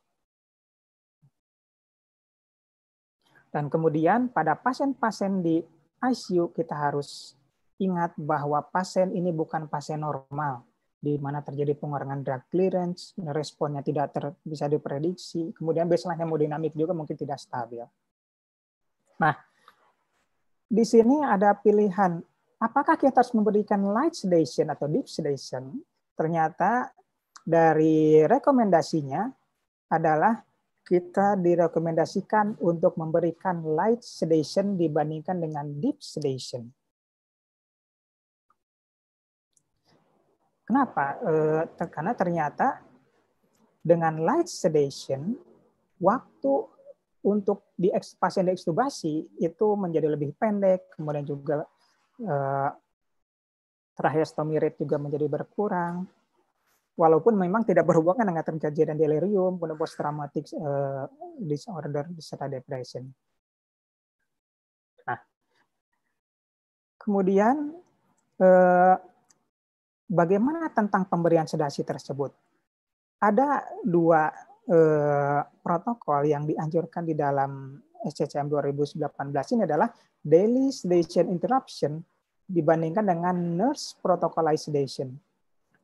Dan kemudian pada pasien-pasien di ICU kita harus ingat bahwa pasien ini bukan pasien normal di mana terjadi pengurangan drug clearance, responnya tidak ter, bisa diprediksi, kemudian baseline hemodinamik juga mungkin tidak stabil. Nah, di sini ada pilihan apakah kita harus memberikan light sedation atau deep sedation? Ternyata dari rekomendasinya adalah kita direkomendasikan untuk memberikan light sedation dibandingkan dengan deep sedation. Kenapa? Eh, karena ternyata dengan light sedation, waktu untuk di pasien diekstubasi itu menjadi lebih pendek, kemudian juga terakhir tracheostomy rate juga menjadi berkurang, walaupun memang tidak berhubungan dengan term dan delirium, kemudian post traumatic uh, eh, disorder serta depression. Nah, kemudian uh, bagaimana tentang pemberian sedasi tersebut? Ada dua uh, protokol yang dianjurkan di dalam SCCM 2018 ini adalah daily sedation interruption dibandingkan dengan nurse protocolized sedation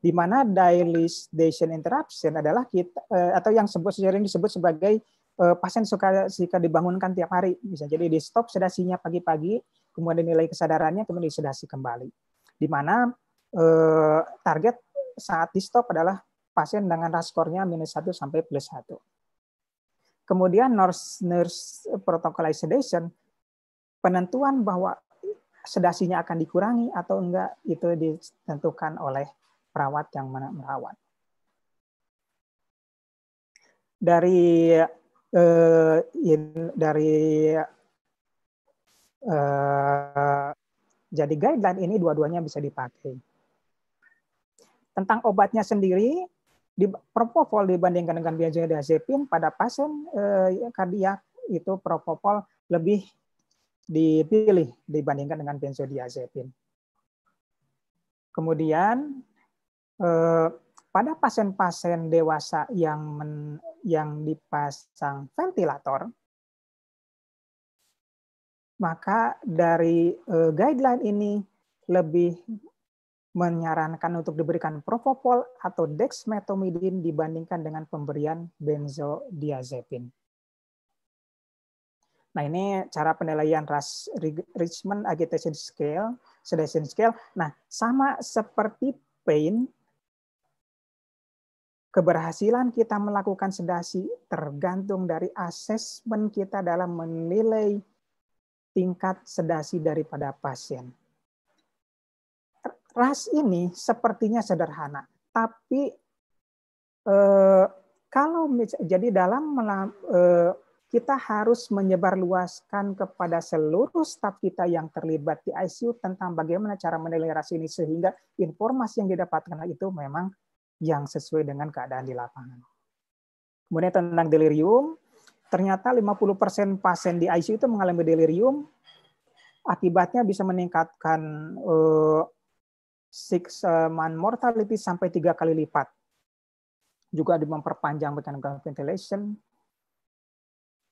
di mana dilation interruption adalah kita eh, atau yang sebut sering disebut sebagai eh, pasien suka jika dibangunkan tiap hari bisa jadi di stop sedasinya pagi-pagi kemudian nilai kesadarannya kemudian disedasi kembali di mana eh, target saat di stop adalah pasien dengan raskornya minus satu sampai plus satu. Kemudian nurse, nurse protocol sedation, penentuan bahwa sedasinya akan dikurangi atau enggak itu ditentukan oleh perawat yang merawat. Dari eh, in, dari eh, jadi guideline ini dua-duanya bisa dipakai. Tentang obatnya sendiri, di propofol dibandingkan dengan benzodiazepin pada pasien eh, kardiak itu propofol lebih dipilih dibandingkan dengan benzodiazepin. Kemudian Eh, pada pasien-pasien dewasa yang men, yang dipasang ventilator, maka dari eh, guideline ini lebih menyarankan untuk diberikan propofol atau dexmetomidin dibandingkan dengan pemberian benzodiazepin. Nah, ini cara penilaian ras Richmond Agitation Scale, Sedation Scale. Nah, sama seperti pain, Keberhasilan kita melakukan sedasi tergantung dari asesmen kita dalam menilai tingkat sedasi daripada pasien. Ras ini sepertinya sederhana, tapi eh, kalau jadi dalam eh, kita harus menyebarluaskan kepada seluruh staf kita yang terlibat di ICU tentang bagaimana cara menilai ras ini sehingga informasi yang didapatkan itu memang yang sesuai dengan keadaan di lapangan. Kemudian tentang delirium, ternyata 50% pasien di ICU itu mengalami delirium, akibatnya bisa meningkatkan uh, six eh, month mortality sampai tiga kali lipat. Juga memperpanjang mechanical ventilation.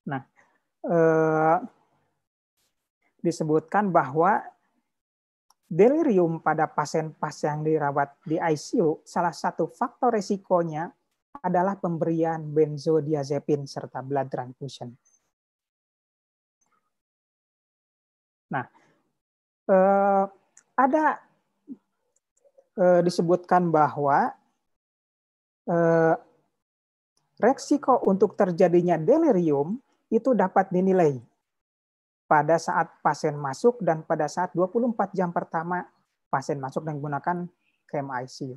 Nah, uh, disebutkan bahwa delirium pada pasien-pasien yang dirawat di ICU, salah satu faktor resikonya adalah pemberian benzodiazepin serta blood transfusion. Nah, eh, ada eh, disebutkan bahwa eh, resiko untuk terjadinya delirium itu dapat dinilai pada saat pasien masuk dan pada saat 24 jam pertama pasien masuk dan menggunakan KM ICU.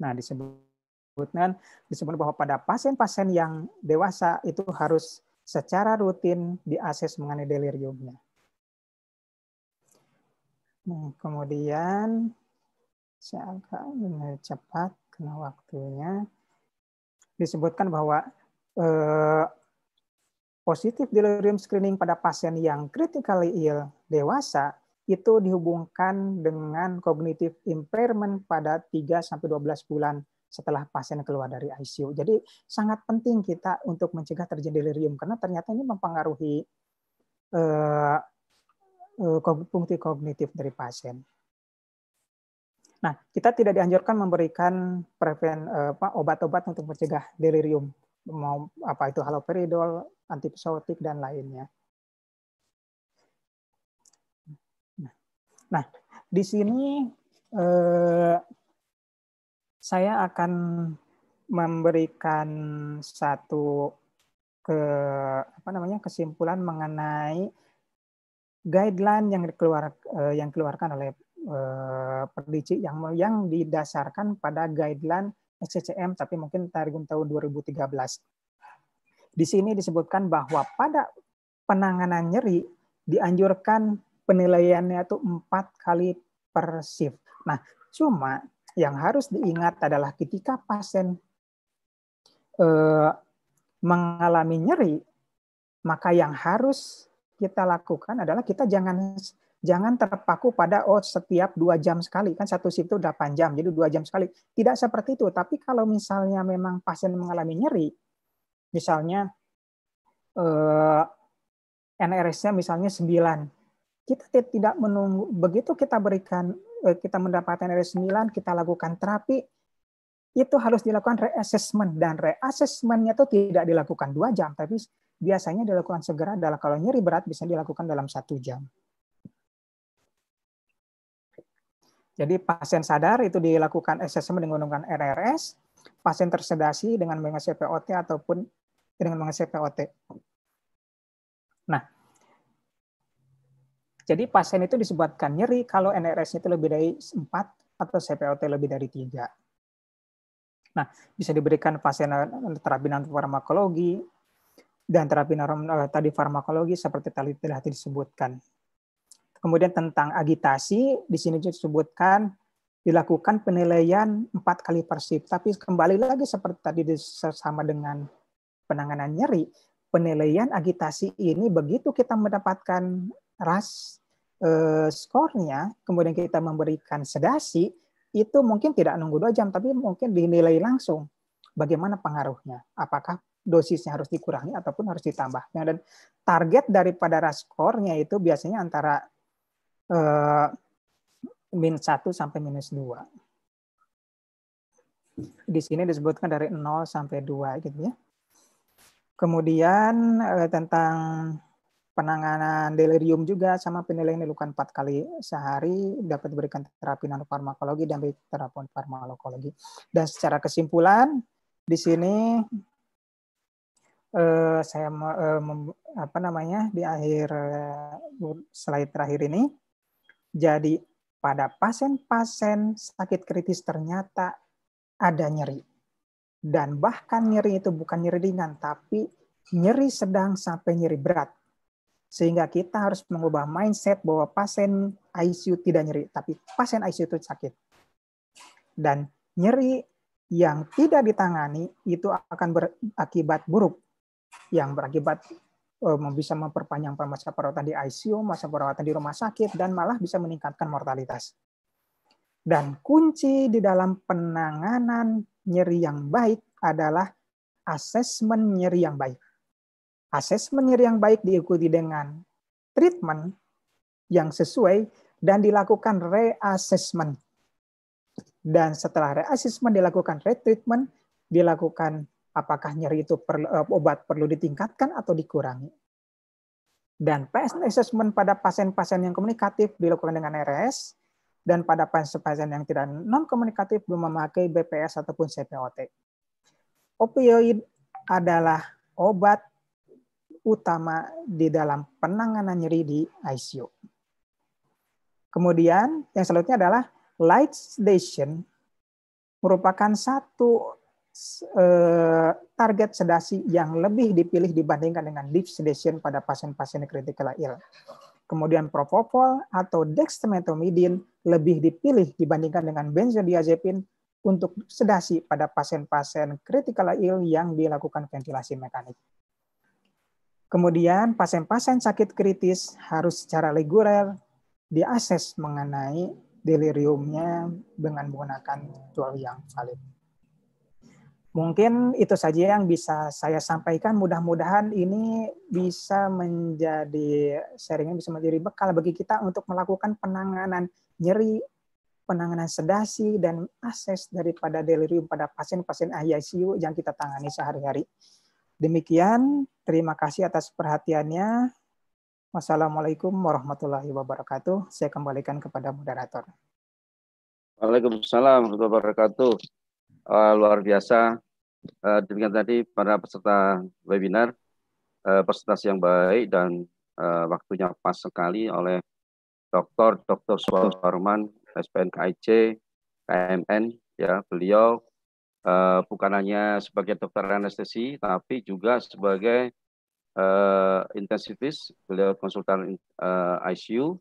Nah, disebutkan disebutkan bahwa pada pasien-pasien yang dewasa itu harus secara rutin diakses mengenai deliriumnya. Nah, kemudian saya agak cepat karena waktunya disebutkan bahwa eh, Positif delirium screening pada pasien yang critically ill dewasa itu dihubungkan dengan cognitive impairment pada 3-12 bulan setelah pasien keluar dari ICU. Jadi sangat penting kita untuk mencegah terjadi delirium karena ternyata ini mempengaruhi eh, eh fungsi kognitif dari pasien. Nah, kita tidak dianjurkan memberikan preven, uh, obat-obat untuk mencegah delirium mau apa itu haloperidol, antipsotik dan lainnya. Nah, di sini eh, saya akan memberikan satu ke apa namanya kesimpulan mengenai guideline yang keluar eh, yang keluarkan oleh eh, Perdici yang yang didasarkan pada guideline SCCM tapi mungkin Targum tahun 2013. Di sini disebutkan bahwa pada penanganan nyeri dianjurkan penilaiannya itu 4 kali per shift. Nah, cuma yang harus diingat adalah ketika pasien eh, mengalami nyeri, maka yang harus kita lakukan adalah kita jangan Jangan terpaku pada oh setiap dua jam sekali kan satu shift itu 8 jam jadi dua jam sekali. Tidak seperti itu. Tapi kalau misalnya memang pasien mengalami nyeri, misalnya eh, NRS-nya misalnya 9. Kita tidak menunggu begitu kita berikan eh, kita mendapatkan NRS 9, kita lakukan terapi itu harus dilakukan reassessment dan reassessmentnya itu tidak dilakukan dua jam tapi biasanya dilakukan segera adalah kalau nyeri berat bisa dilakukan dalam satu jam. Jadi pasien sadar itu dilakukan assessment dengan menggunakan RRS, pasien tersedasi dengan mengenai CPOT ataupun dengan mengenai CPOT. Nah, jadi pasien itu disebutkan nyeri kalau NRS itu lebih dari 4 atau CPOT lebih dari 3. Nah, bisa diberikan pasien eh, terapi non farmakologi dan terapi non eh, tadi farmakologi seperti tadi telah disebutkan. Kemudian tentang agitasi, di sini disebutkan dilakukan penilaian empat kali persib. Tapi kembali lagi seperti tadi sama dengan penanganan nyeri, penilaian agitasi ini begitu kita mendapatkan ras eh, skornya, kemudian kita memberikan sedasi, itu mungkin tidak nunggu dua jam, tapi mungkin dinilai langsung bagaimana pengaruhnya. Apakah dosisnya harus dikurangi ataupun harus ditambah. Nah, dan target daripada raskornya itu biasanya antara minus eh, min 1 sampai minus 2. Di sini disebutkan dari 0 sampai 2 gitu ya. Kemudian eh, tentang penanganan delirium juga sama penilaian dilakukan 4 kali sehari dapat diberikan terapi nanofarmakologi dan terapi farmakologi dan secara kesimpulan di sini eh, saya apa namanya di akhir slide terakhir ini jadi pada pasien-pasien sakit kritis ternyata ada nyeri. Dan bahkan nyeri itu bukan nyeri ringan, tapi nyeri sedang sampai nyeri berat. Sehingga kita harus mengubah mindset bahwa pasien ICU tidak nyeri, tapi pasien ICU itu sakit. Dan nyeri yang tidak ditangani itu akan berakibat buruk. Yang berakibat Eh, bisa memperpanjang masa perawatan di ICU, masa perawatan di rumah sakit, dan malah bisa meningkatkan mortalitas. Dan kunci di dalam penanganan nyeri yang baik adalah asesmen nyeri yang baik. Asesmen nyeri yang baik diikuti dengan treatment yang sesuai dan dilakukan reassessment. Dan setelah reassessment dilakukan retreatment, dilakukan apakah nyeri itu perlu, eh, obat perlu ditingkatkan atau dikurangi. Dan PSN assessment pada pasien-pasien yang komunikatif dilakukan dengan RS dan pada pasien-pasien yang tidak non komunikatif belum memakai BPS ataupun CPOT. Opioid adalah obat utama di dalam penanganan nyeri di ICU. Kemudian yang selanjutnya adalah light sedation merupakan satu Eh, target sedasi yang lebih dipilih dibandingkan dengan deep sedation pada pasien-pasien critical ill. Kemudian propofol atau dexmedetomidin lebih dipilih dibandingkan dengan benzodiazepin untuk sedasi pada pasien-pasien critical ill yang dilakukan ventilasi mekanik. Kemudian pasien-pasien sakit kritis harus secara reguler diakses mengenai deliriumnya dengan menggunakan tool yang valid. Mungkin itu saja yang bisa saya sampaikan. Mudah-mudahan ini bisa menjadi sharingnya bisa menjadi bekal bagi kita untuk melakukan penanganan nyeri, penanganan sedasi dan akses daripada delirium pada pasien-pasien ICU yang kita tangani sehari-hari. Demikian, terima kasih atas perhatiannya. Wassalamualaikum warahmatullahi wabarakatuh. Saya kembalikan kepada moderator. Waalaikumsalam warahmatullahi wabarakatuh. Uh, luar biasa uh, demikian tadi para peserta webinar uh, presentasi yang baik dan uh, waktunya pas sekali oleh Dr. Dr. Suwarman S.P.N.K.I.C. KMN, ya beliau uh, bukan hanya sebagai dokter anestesi, tapi juga sebagai uh, intensivis, beliau konsultan uh, ICU,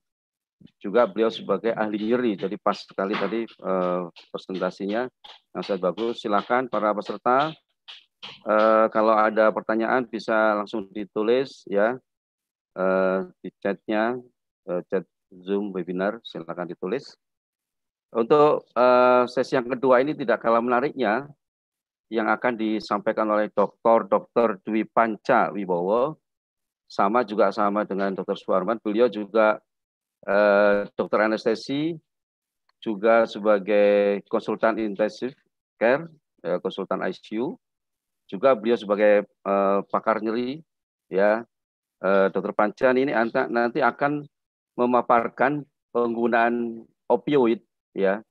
juga beliau sebagai ahli nyeri. Jadi pas sekali tadi uh, presentasinya yang sangat bagus. Silakan para peserta uh, kalau ada pertanyaan bisa langsung ditulis ya uh, di chatnya uh, chat Zoom webinar silakan ditulis. Untuk uh, sesi yang kedua ini tidak kalah menariknya yang akan disampaikan oleh Dr. Dr. Dwi Panca Wibowo sama juga sama dengan Dr. Suwarman. Beliau juga Eh, dokter anestesi, juga sebagai konsultan Intensive care, uh, konsultan ICU, juga beliau sebagai uh, pakar nyeri, ya. uh, dokter Pancan ini nanti akan memaparkan penggunaan opioid, ya,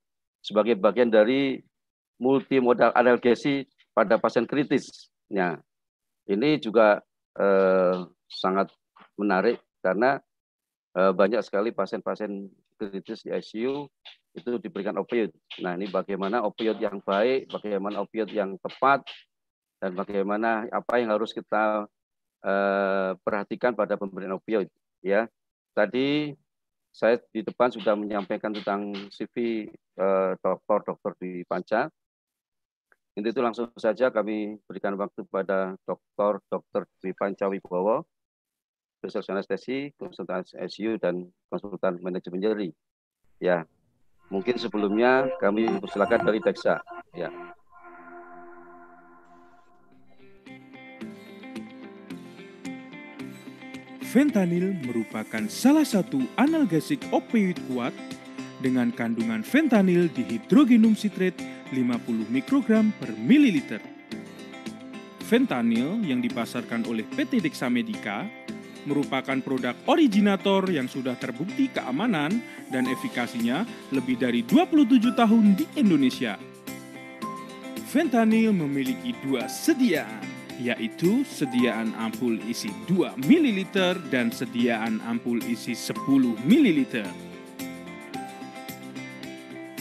sebagai bagian dari multimodal analgesi pada pasien kritisnya. Ini juga uh, sangat menarik karena Eh, banyak sekali pasien-pasien kritis di ICU itu diberikan opioid. Nah ini bagaimana opioid yang baik, bagaimana opioid yang tepat, dan bagaimana apa yang harus kita eh, perhatikan pada pemberian opioid. Ya, tadi saya di depan sudah menyampaikan tentang CV eh, dokter-dokter di Panca. Ini itu langsung saja kami berikan waktu pada dokter-dokter di Panca Wibowo spesialis anestesi, konsultan ICU dan konsultan manajemen nyeri. Ya, mungkin sebelumnya kami persilakan dari Deksa. Ya. Fentanyl merupakan salah satu analgesik opioid kuat dengan kandungan fentanyl hidrogenum sitrat 50 mikrogram per mililiter. Fentanyl yang dipasarkan oleh PT Dexamedica merupakan produk originator yang sudah terbukti keamanan dan efikasinya lebih dari 27 tahun di Indonesia. Fentanyl memiliki dua sediaan, yaitu sediaan ampul isi 2 ml dan sediaan ampul isi 10 ml.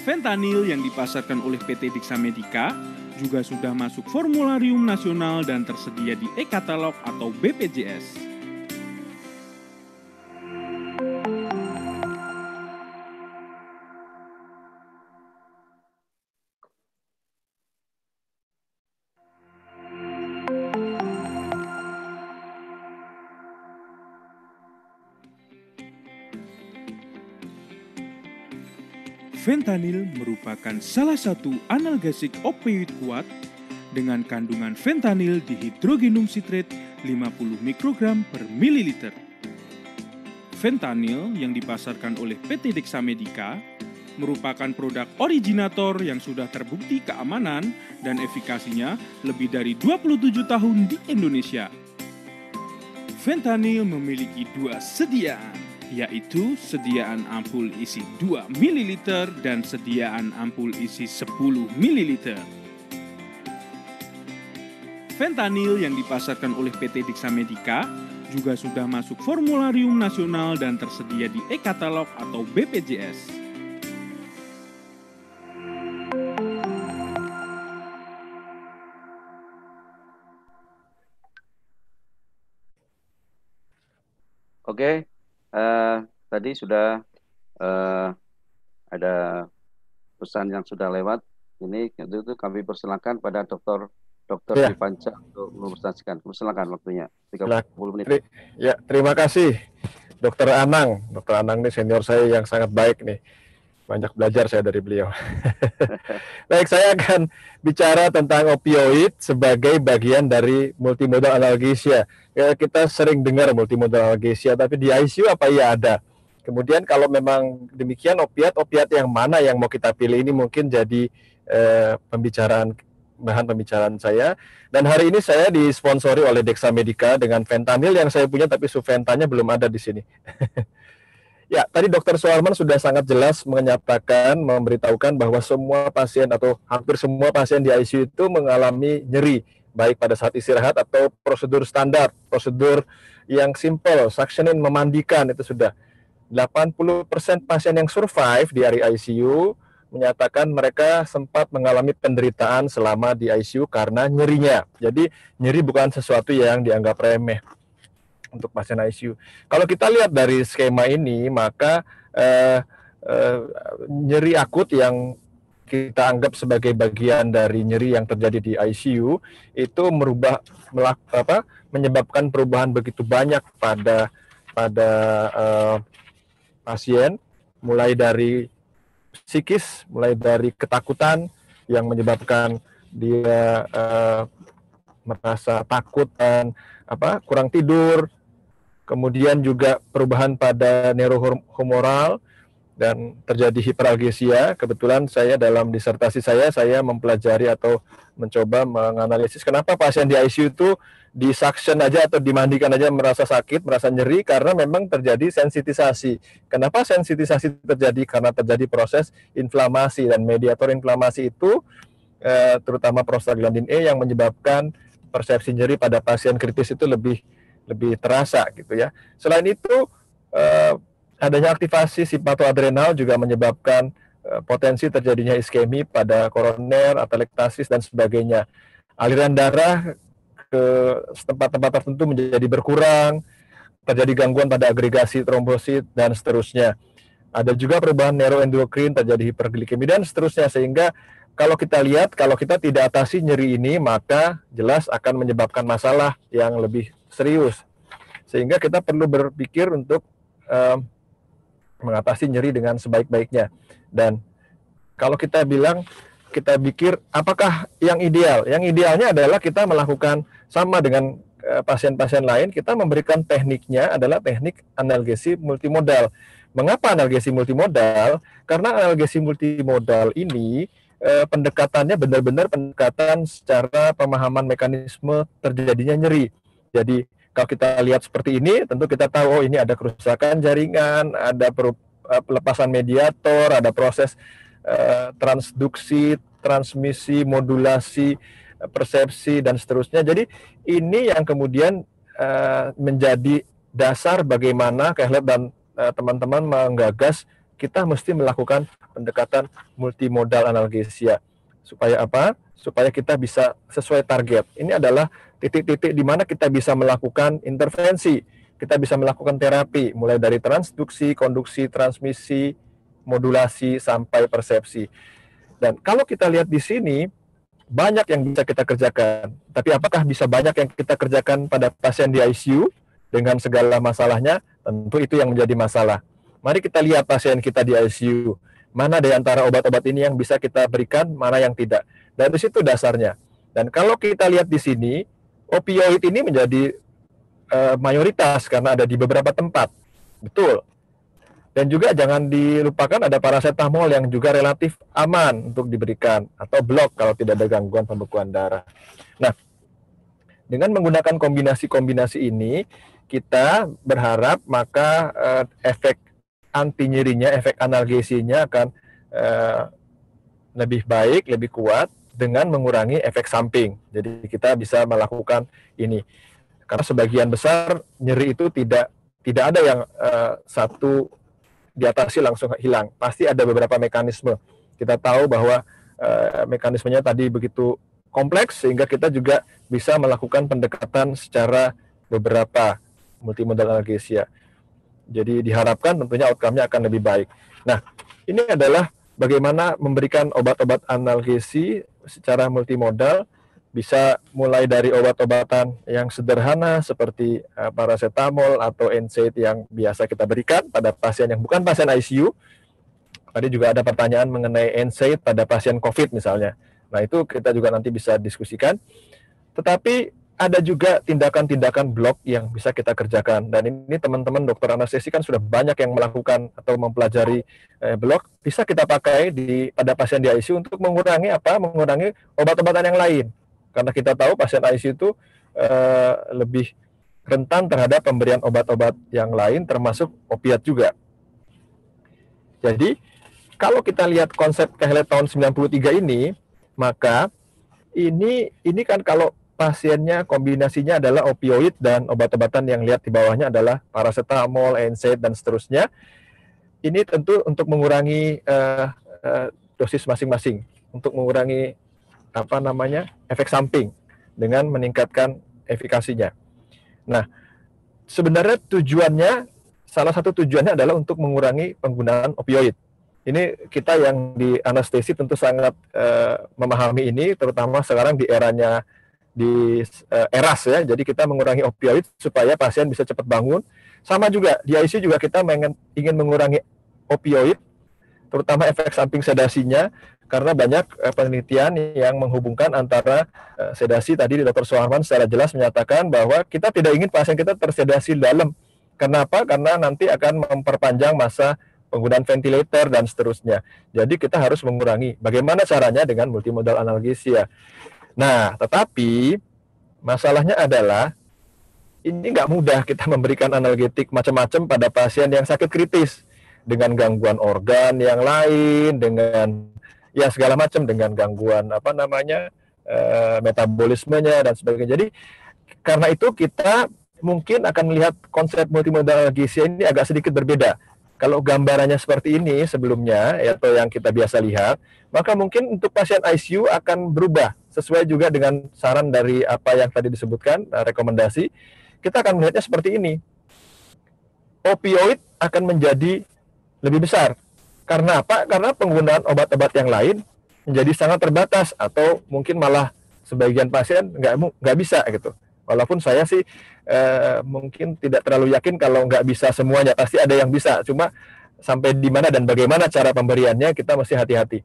Fentanyl yang dipasarkan oleh PT Diksa Medika juga sudah masuk formularium nasional dan tersedia di e-katalog atau BPJS. Fentanyl merupakan salah satu analgesik opioid kuat dengan kandungan fentanil hidrogenum sitrat 50 mikrogram per mililiter. Fentanyl yang dipasarkan oleh PT Dexamedica merupakan produk originator yang sudah terbukti keamanan dan efikasinya lebih dari 27 tahun di Indonesia. Fentanyl memiliki dua sediaan, yaitu sediaan ampul isi 2 ml dan sediaan ampul isi 10 ml. Fentanyl yang dipasarkan oleh PT Diksa Medica juga sudah masuk formularium nasional dan tersedia di e-katalog atau BPJS. Oke, uh, tadi sudah uh, ada pesan yang sudah lewat. Ini itu, itu kami persilakan pada dokter dokter Ya. Dipanca untuk mempresentasikan. Persilakan waktunya 30 menit. Ya, terima kasih Dokter Anang. Dokter Anang ini senior saya yang sangat baik nih banyak belajar saya dari beliau. Baik, saya akan bicara tentang opioid sebagai bagian dari multimodal analgesia. Ya, kita sering dengar multimodal analgesia, tapi di ICU apa ya ada? Kemudian kalau memang demikian opiat, opiat yang mana yang mau kita pilih ini mungkin jadi eh, pembicaraan bahan pembicaraan saya. Dan hari ini saya disponsori oleh Dexa Medica dengan fentanyl yang saya punya tapi suventanya belum ada di sini. Ya, tadi Dokter Soarman sudah sangat jelas menyatakan, memberitahukan bahwa semua pasien atau hampir semua pasien di ICU itu mengalami nyeri, baik pada saat istirahat atau prosedur standar, prosedur yang simpel, suctioning, memandikan itu sudah. 80% pasien yang survive di area ICU menyatakan mereka sempat mengalami penderitaan selama di ICU karena nyerinya. Jadi nyeri bukan sesuatu yang dianggap remeh untuk pasien ICU. Kalau kita lihat dari skema ini, maka eh, eh, nyeri akut yang kita anggap sebagai bagian dari nyeri yang terjadi di ICU itu merubah melak, apa, menyebabkan perubahan begitu banyak pada pada eh, pasien, mulai dari psikis, mulai dari ketakutan yang menyebabkan dia uh, merasa takut dan apa kurang tidur kemudian juga perubahan pada neurohumoral dan terjadi hiperalgesia. Kebetulan saya dalam disertasi saya saya mempelajari atau mencoba menganalisis kenapa pasien di ICU itu disuction aja atau dimandikan aja merasa sakit, merasa nyeri karena memang terjadi sensitisasi. Kenapa sensitisasi terjadi? Karena terjadi proses inflamasi dan mediator inflamasi itu eh, terutama prostaglandin E yang menyebabkan persepsi nyeri pada pasien kritis itu lebih lebih terasa gitu ya. Selain itu eh, adanya aktivasi adrenal juga menyebabkan eh, potensi terjadinya iskemi pada koroner, atelektasis dan sebagainya. Aliran darah ke tempat-tempat tertentu menjadi berkurang, terjadi gangguan pada agregasi trombosit dan seterusnya. Ada juga perubahan neuroendokrin, terjadi hiperglikemi dan seterusnya sehingga kalau kita lihat kalau kita tidak atasi nyeri ini maka jelas akan menyebabkan masalah yang lebih serius. Sehingga kita perlu berpikir untuk um, mengatasi nyeri dengan sebaik-baiknya. Dan kalau kita bilang kita pikir apakah yang ideal? Yang idealnya adalah kita melakukan sama dengan eh, pasien-pasien lain, kita memberikan tekniknya adalah teknik analgesi multimodal. Mengapa analgesi multimodal? Karena analgesi multimodal ini eh, pendekatannya benar-benar pendekatan secara pemahaman mekanisme terjadinya nyeri. Jadi kalau kita lihat seperti ini, tentu kita tahu oh ini ada kerusakan jaringan, ada eh, pelepasan mediator, ada proses uh, transduksi, transmisi, modulasi, eh, persepsi dan seterusnya. Jadi ini yang kemudian uh, menjadi dasar bagaimana Kehleb dan teman-teman uh, menggagas kita mesti melakukan pendekatan multimodal analgesia supaya apa? supaya kita bisa sesuai target. Ini adalah titik-titik di mana kita bisa melakukan intervensi, kita bisa melakukan terapi, mulai dari transduksi, konduksi, transmisi, modulasi, sampai persepsi. Dan kalau kita lihat di sini, banyak yang bisa kita kerjakan. Tapi apakah bisa banyak yang kita kerjakan pada pasien di ICU dengan segala masalahnya? Tentu itu yang menjadi masalah. Mari kita lihat pasien kita di ICU mana di antara obat-obat ini yang bisa kita berikan, mana yang tidak. Dan di situ dasarnya. Dan kalau kita lihat di sini, opioid ini menjadi uh, mayoritas karena ada di beberapa tempat. Betul. Dan juga jangan dilupakan ada paracetamol yang juga relatif aman untuk diberikan atau blok kalau tidak ada gangguan pembekuan darah. Nah, dengan menggunakan kombinasi-kombinasi ini, kita berharap maka uh, efek anti nyerinya, efek analgesinya akan uh, lebih baik, lebih kuat dengan mengurangi efek samping. Jadi kita bisa melakukan ini. Karena sebagian besar nyeri itu tidak tidak ada yang uh, satu diatasi langsung hilang. Pasti ada beberapa mekanisme. Kita tahu bahwa uh, mekanismenya tadi begitu kompleks sehingga kita juga bisa melakukan pendekatan secara beberapa multimodal analgesia. Jadi diharapkan tentunya outcome-nya akan lebih baik. Nah, ini adalah bagaimana memberikan obat-obat analgesi secara multimodal bisa mulai dari obat-obatan yang sederhana seperti eh, paracetamol atau NSAID yang biasa kita berikan pada pasien yang bukan pasien ICU. Tadi juga ada pertanyaan mengenai NSAID pada pasien COVID misalnya. Nah itu kita juga nanti bisa diskusikan. Tetapi ada juga tindakan-tindakan blok yang bisa kita kerjakan. Dan ini teman-teman dokter anestesi kan sudah banyak yang melakukan atau mempelajari eh, blok, bisa kita pakai di pada pasien di ICU untuk mengurangi apa? Mengurangi obat-obatan yang lain. Karena kita tahu pasien ICU itu eh, lebih rentan terhadap pemberian obat-obat yang lain termasuk opiat juga. Jadi, kalau kita lihat konsep Kehelet tahun 93 ini, maka ini ini kan kalau pasiennya kombinasinya adalah opioid dan obat-obatan yang lihat di bawahnya adalah paracetamol, NSAID dan seterusnya. Ini tentu untuk mengurangi uh, uh, dosis masing-masing, untuk mengurangi apa namanya efek samping dengan meningkatkan efikasinya. Nah, sebenarnya tujuannya salah satu tujuannya adalah untuk mengurangi penggunaan opioid. Ini kita yang di anestesi tentu sangat uh, memahami ini, terutama sekarang di eranya di uh, eras ya. Jadi kita mengurangi opioid supaya pasien bisa cepat bangun. Sama juga di ICU juga kita ingin, ingin mengurangi opioid, terutama efek samping sedasinya karena banyak eh, penelitian yang menghubungkan antara eh, sedasi tadi di Dr. Soeharman secara jelas menyatakan bahwa kita tidak ingin pasien kita tersedasi dalam. Kenapa? Karena nanti akan memperpanjang masa penggunaan ventilator dan seterusnya. Jadi kita harus mengurangi. Bagaimana caranya dengan multimodal analgesia? Nah, tetapi masalahnya adalah ini nggak mudah kita memberikan analgetik macam-macam pada pasien yang sakit kritis dengan gangguan organ yang lain, dengan ya segala macam dengan gangguan apa namanya e, metabolismenya dan sebagainya. Jadi karena itu kita mungkin akan melihat konsep multimodal analgesia ini agak sedikit berbeda. Kalau gambarannya seperti ini sebelumnya atau yang kita biasa lihat, maka mungkin untuk pasien ICU akan berubah sesuai juga dengan saran dari apa yang tadi disebutkan eh, rekomendasi kita akan melihatnya seperti ini opioid akan menjadi lebih besar karena apa karena penggunaan obat-obat yang lain menjadi sangat terbatas atau mungkin malah sebagian pasien nggak nggak bisa gitu walaupun saya sih eh, mungkin tidak terlalu yakin kalau nggak bisa semuanya pasti ada yang bisa cuma sampai di mana dan bagaimana cara pemberiannya kita mesti hati-hati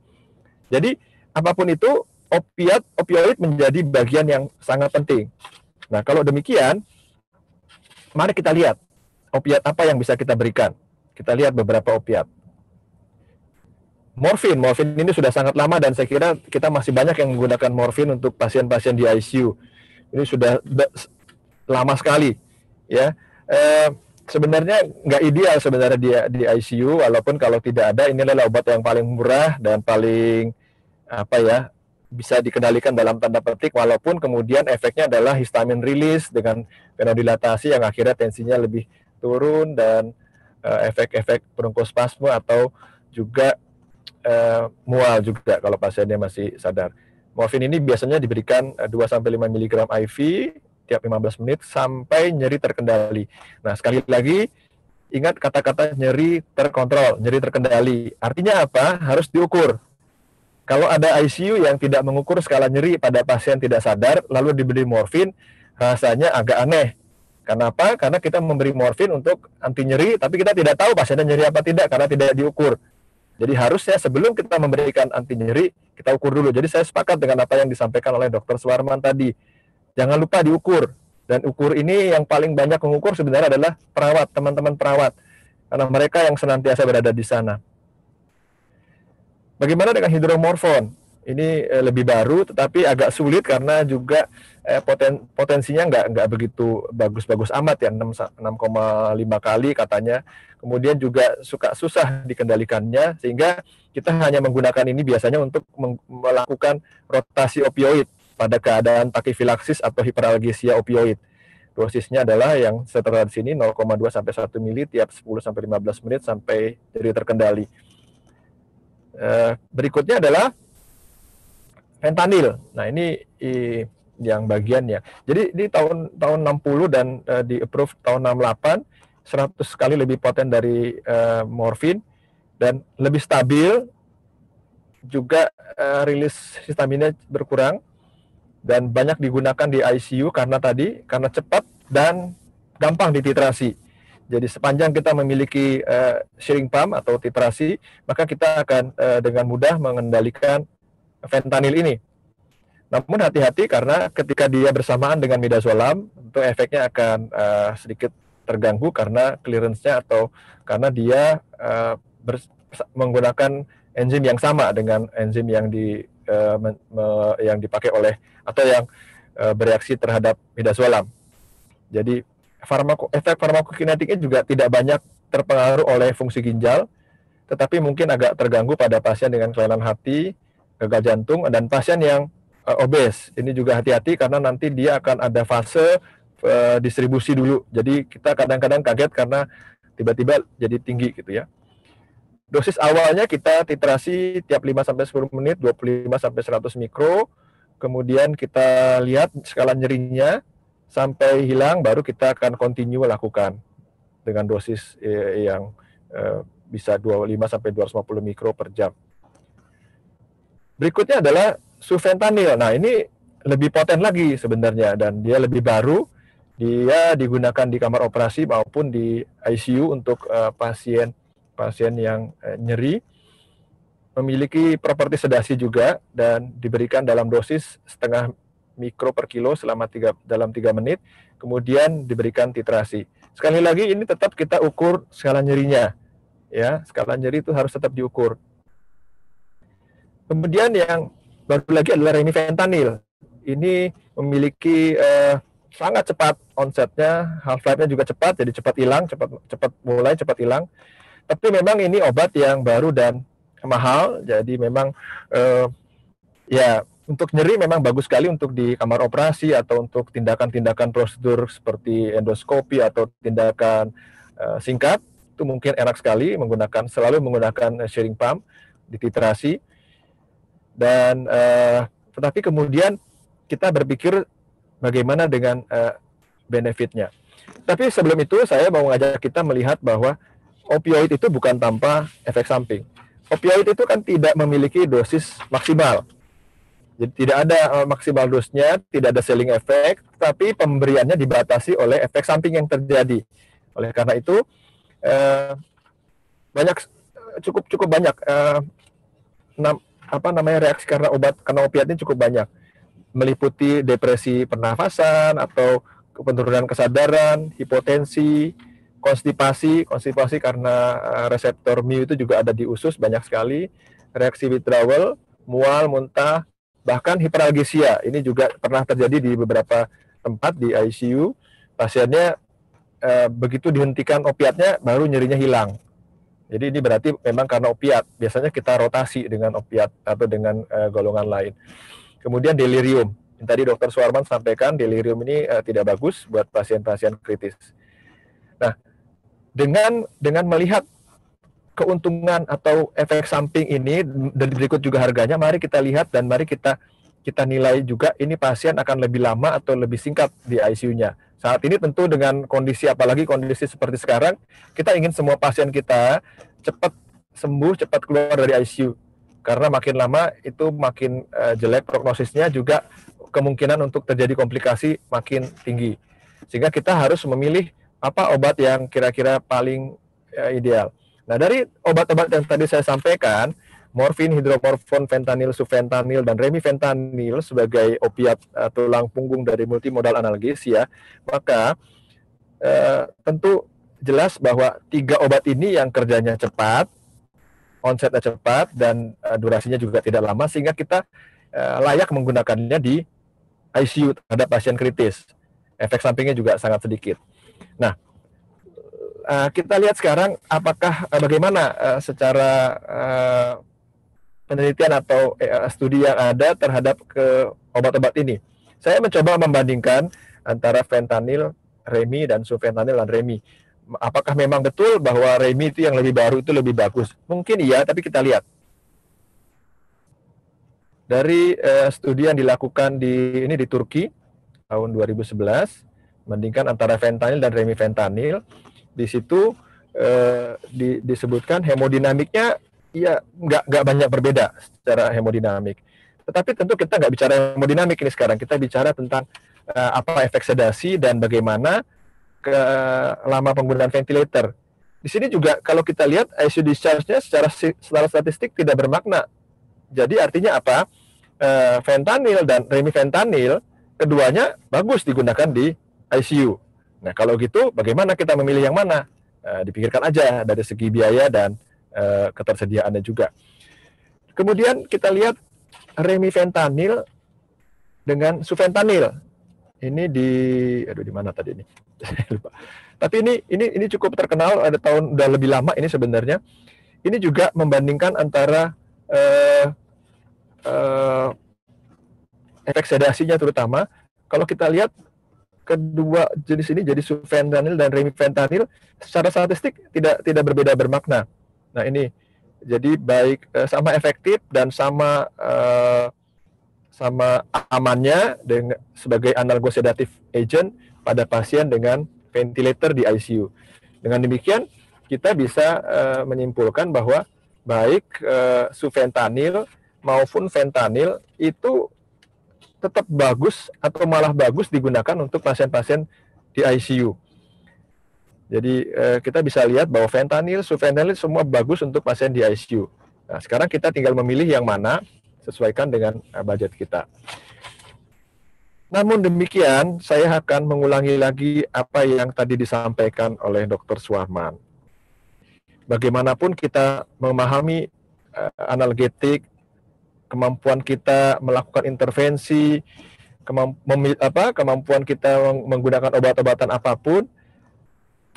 jadi apapun itu opiat opioid menjadi bagian yang sangat penting. Nah, kalau demikian, mari kita lihat opiat apa yang bisa kita berikan. Kita lihat beberapa opiat. Morfin, morfin ini sudah sangat lama dan saya kira kita masih banyak yang menggunakan morfin untuk pasien-pasien di ICU. Ini sudah lama sekali, ya. Eh, sebenarnya nggak ideal sebenarnya di di ICU, walaupun kalau tidak ada ini adalah obat yang paling murah dan paling apa ya bisa dikendalikan dalam tanda petik walaupun kemudian efeknya adalah histamin rilis dengan penodilatasi yang akhirnya tensinya lebih turun dan eh, efek-efek uh, bronkospasme atau juga uh, mual juga kalau pasiennya masih sadar. Morfin ini biasanya diberikan 2 eh, sampai 5 mg IV tiap 15 menit sampai nyeri terkendali. Nah, sekali lagi ingat kata-kata nyeri terkontrol, nyeri terkendali. Artinya apa? Harus diukur kalau ada ICU yang tidak mengukur skala nyeri pada pasien tidak sadar, lalu diberi morfin, rasanya agak aneh. Kenapa? Karena kita memberi morfin untuk anti nyeri, tapi kita tidak tahu pasiennya nyeri apa tidak karena tidak diukur. Jadi harusnya sebelum kita memberikan anti nyeri, kita ukur dulu. Jadi saya sepakat dengan apa yang disampaikan oleh Dokter Suwarman tadi. Jangan lupa diukur. Dan ukur ini yang paling banyak mengukur sebenarnya adalah perawat, teman-teman perawat. Karena mereka yang senantiasa berada di sana. Bagaimana dengan hidromorfon? Ini eh, lebih baru, tetapi agak sulit karena juga eh, poten, potensinya nggak nggak begitu bagus-bagus amat ya 6,5 kali katanya. Kemudian juga suka susah dikendalikannya sehingga kita hanya menggunakan ini biasanya untuk melakukan rotasi opioid pada keadaan takifilaksis atau hiperalgesia opioid dosisnya adalah yang setelah di sini 0,2 sampai 1 mili tiap 10 sampai 15 menit sampai jadi terkendali. Eh, berikutnya adalah fentanyl. Nah, ini yang bagiannya. Jadi di tahun tahun 60 dan uh, di approve tahun 68 100 kali lebih poten dari uh, morfin dan lebih stabil juga uh, rilis histaminnya berkurang dan banyak digunakan di ICU karena tadi karena cepat dan gampang dititrasi. Jadi sepanjang kita memiliki uh, sharing pump atau titrasi, maka kita akan uh, dengan mudah mengendalikan fentanyl ini. Namun hati-hati karena ketika dia bersamaan dengan midazolam, tentu efeknya akan uh, sedikit terganggu karena clearance-nya atau karena dia uh, menggunakan enzim yang sama dengan enzim yang di yang dipakai oleh atau yang bereaksi terhadap midazolam. Jadi farmako, efek farmakokinetiknya juga tidak banyak terpengaruh oleh fungsi ginjal, tetapi mungkin agak terganggu pada pasien dengan kelainan hati, gagal jantung, dan pasien yang uh, obes. Ini juga hati-hati karena nanti dia akan ada fase uh, distribusi dulu. Jadi kita kadang-kadang kaget karena tiba-tiba jadi tinggi gitu ya. Dosis awalnya kita titrasi tiap 5 sampai 10 menit 25 sampai 100 mikro. Kemudian kita lihat skala nyerinya sampai hilang baru kita akan continue lakukan dengan dosis e, yang e, bisa 25 sampai 250 mikro per jam. Berikutnya adalah sufentanil. Nah, ini lebih poten lagi sebenarnya dan dia lebih baru. Dia digunakan di kamar operasi maupun di ICU untuk e, pasien pasien yang nyeri. Memiliki properti sedasi juga dan diberikan dalam dosis setengah mikro per kilo selama tiga, dalam 3 menit, kemudian diberikan titrasi. Sekali lagi ini tetap kita ukur skala nyerinya. Ya, skala nyeri itu harus tetap diukur. Kemudian yang baru lagi adalah remifentanil. Ini memiliki eh, sangat cepat onsetnya, half life-nya juga cepat, jadi cepat hilang, cepat cepat mulai, cepat hilang. Tapi memang ini obat yang baru dan mahal, jadi memang eh, ya untuk nyeri memang bagus sekali untuk di kamar operasi atau untuk tindakan-tindakan prosedur seperti endoskopi atau tindakan uh, singkat itu mungkin enak sekali menggunakan selalu menggunakan eh, sharing pump dititrasi dan uh, tetapi kemudian kita berpikir bagaimana dengan uh, benefitnya. Tapi sebelum itu saya mau ngajak kita melihat bahwa opioid itu bukan tanpa efek samping. Opioid itu kan tidak memiliki dosis maksimal jadi tidak ada uh, eh, maksimal dosnya, tidak ada selling effect, tapi pemberiannya dibatasi oleh efek samping yang terjadi. Oleh karena itu uh, banyak eh, cukup cukup banyak uh, nam, apa namanya reaksi karena obat karena opiat ini cukup banyak meliputi depresi pernafasan atau penurunan kesadaran, hipotensi, konstipasi, konstipasi karena reseptor mu itu juga ada di usus banyak sekali, reaksi withdrawal, mual, muntah, bahkan hiperalgesia ini juga pernah terjadi di beberapa tempat di ICU pasiennya e, begitu dihentikan opiatnya baru nyerinya hilang jadi ini berarti memang karena opiat biasanya kita rotasi dengan opiat atau dengan e, golongan lain kemudian delirium yang tadi dokter Suarman sampaikan delirium ini e, tidak bagus buat pasien-pasien kritis nah dengan dengan melihat keuntungan atau efek samping ini dan berikut juga harganya mari kita lihat dan mari kita kita nilai juga ini pasien akan lebih lama atau lebih singkat di ICU-nya. Saat ini tentu dengan kondisi apalagi kondisi seperti sekarang kita ingin semua pasien kita cepat sembuh, cepat keluar dari ICU. Karena makin lama itu makin uh, jelek prognosisnya juga kemungkinan untuk terjadi komplikasi makin tinggi. Sehingga kita harus memilih apa obat yang kira-kira paling uh, ideal. Nah, dari obat-obat yang tadi saya sampaikan, morfin, hidromorfon, fentanyl, sufentanil, dan remifentanil sebagai opiat uh, tulang punggung dari multimodal analgesia, ya, maka uh, tentu jelas bahwa tiga obat ini yang kerjanya cepat, onsetnya cepat, dan uh, durasinya juga tidak lama, sehingga kita uh, layak menggunakannya di ICU terhadap pasien kritis. Efek sampingnya juga sangat sedikit. Nah, Eh, kita lihat sekarang apakah uh, bagaimana uh, secara uh, penelitian atau uh, studi yang ada terhadap ke obat-obat ini. Saya mencoba membandingkan antara fentanyl, remi dan sulfentanyl dan remi. Apakah memang betul bahwa remi itu yang lebih baru itu lebih bagus? Mungkin iya, tapi kita lihat. Dari uh, studi yang dilakukan di ini di Turki tahun 2011 bandingkan antara fentanyl dan remi remifentanil di situ eh, di, disebutkan hemodinamiknya ya nggak nggak banyak berbeda secara hemodinamik. Tetapi tentu kita nggak bicara hemodinamik ini sekarang, kita bicara tentang eh, apa efek sedasi dan bagaimana ke lama penggunaan ventilator. Di sini juga kalau kita lihat ICU discharge-nya secara secara statistik tidak bermakna. Jadi artinya apa? E, fentanyl dan remifentanil keduanya bagus digunakan di ICU. Nah, kalau gitu bagaimana kita memilih yang mana? E, dipikirkan aja dari segi biaya dan e, ketersediaannya juga. Kemudian kita lihat remifentanil dengan sufentanil. Ini di aduh di mana tadi ini? lupa. Tapi ini ini ini cukup terkenal ada tahun udah lebih lama ini sebenarnya. Ini juga membandingkan antara eh, eh, efek sedasinya terutama. Kalau kita lihat kedua jenis ini jadi sufentanil dan remifentanil secara statistik tidak tidak berbeda bermakna. Nah, ini jadi baik eh, sama efektif dan sama eh, sama amannya dengan sebagai analgosedatif agent pada pasien dengan ventilator di ICU. Dengan demikian kita bisa eh, menyimpulkan bahwa baik sufentanil maupun fentanil itu tetap bagus atau malah bagus digunakan untuk pasien-pasien di ICU. Jadi eh, kita bisa lihat bahwa fentanyl, sufentanil semua bagus untuk pasien di ICU. Nah, sekarang kita tinggal memilih yang mana sesuaikan dengan eh, budget kita. Namun demikian, saya akan mengulangi lagi apa yang tadi disampaikan oleh Dr. Suwarman. Bagaimanapun kita memahami eh, analgetik, kemampuan kita melakukan intervensi, apa, kemampuan kita menggunakan obat-obatan apapun,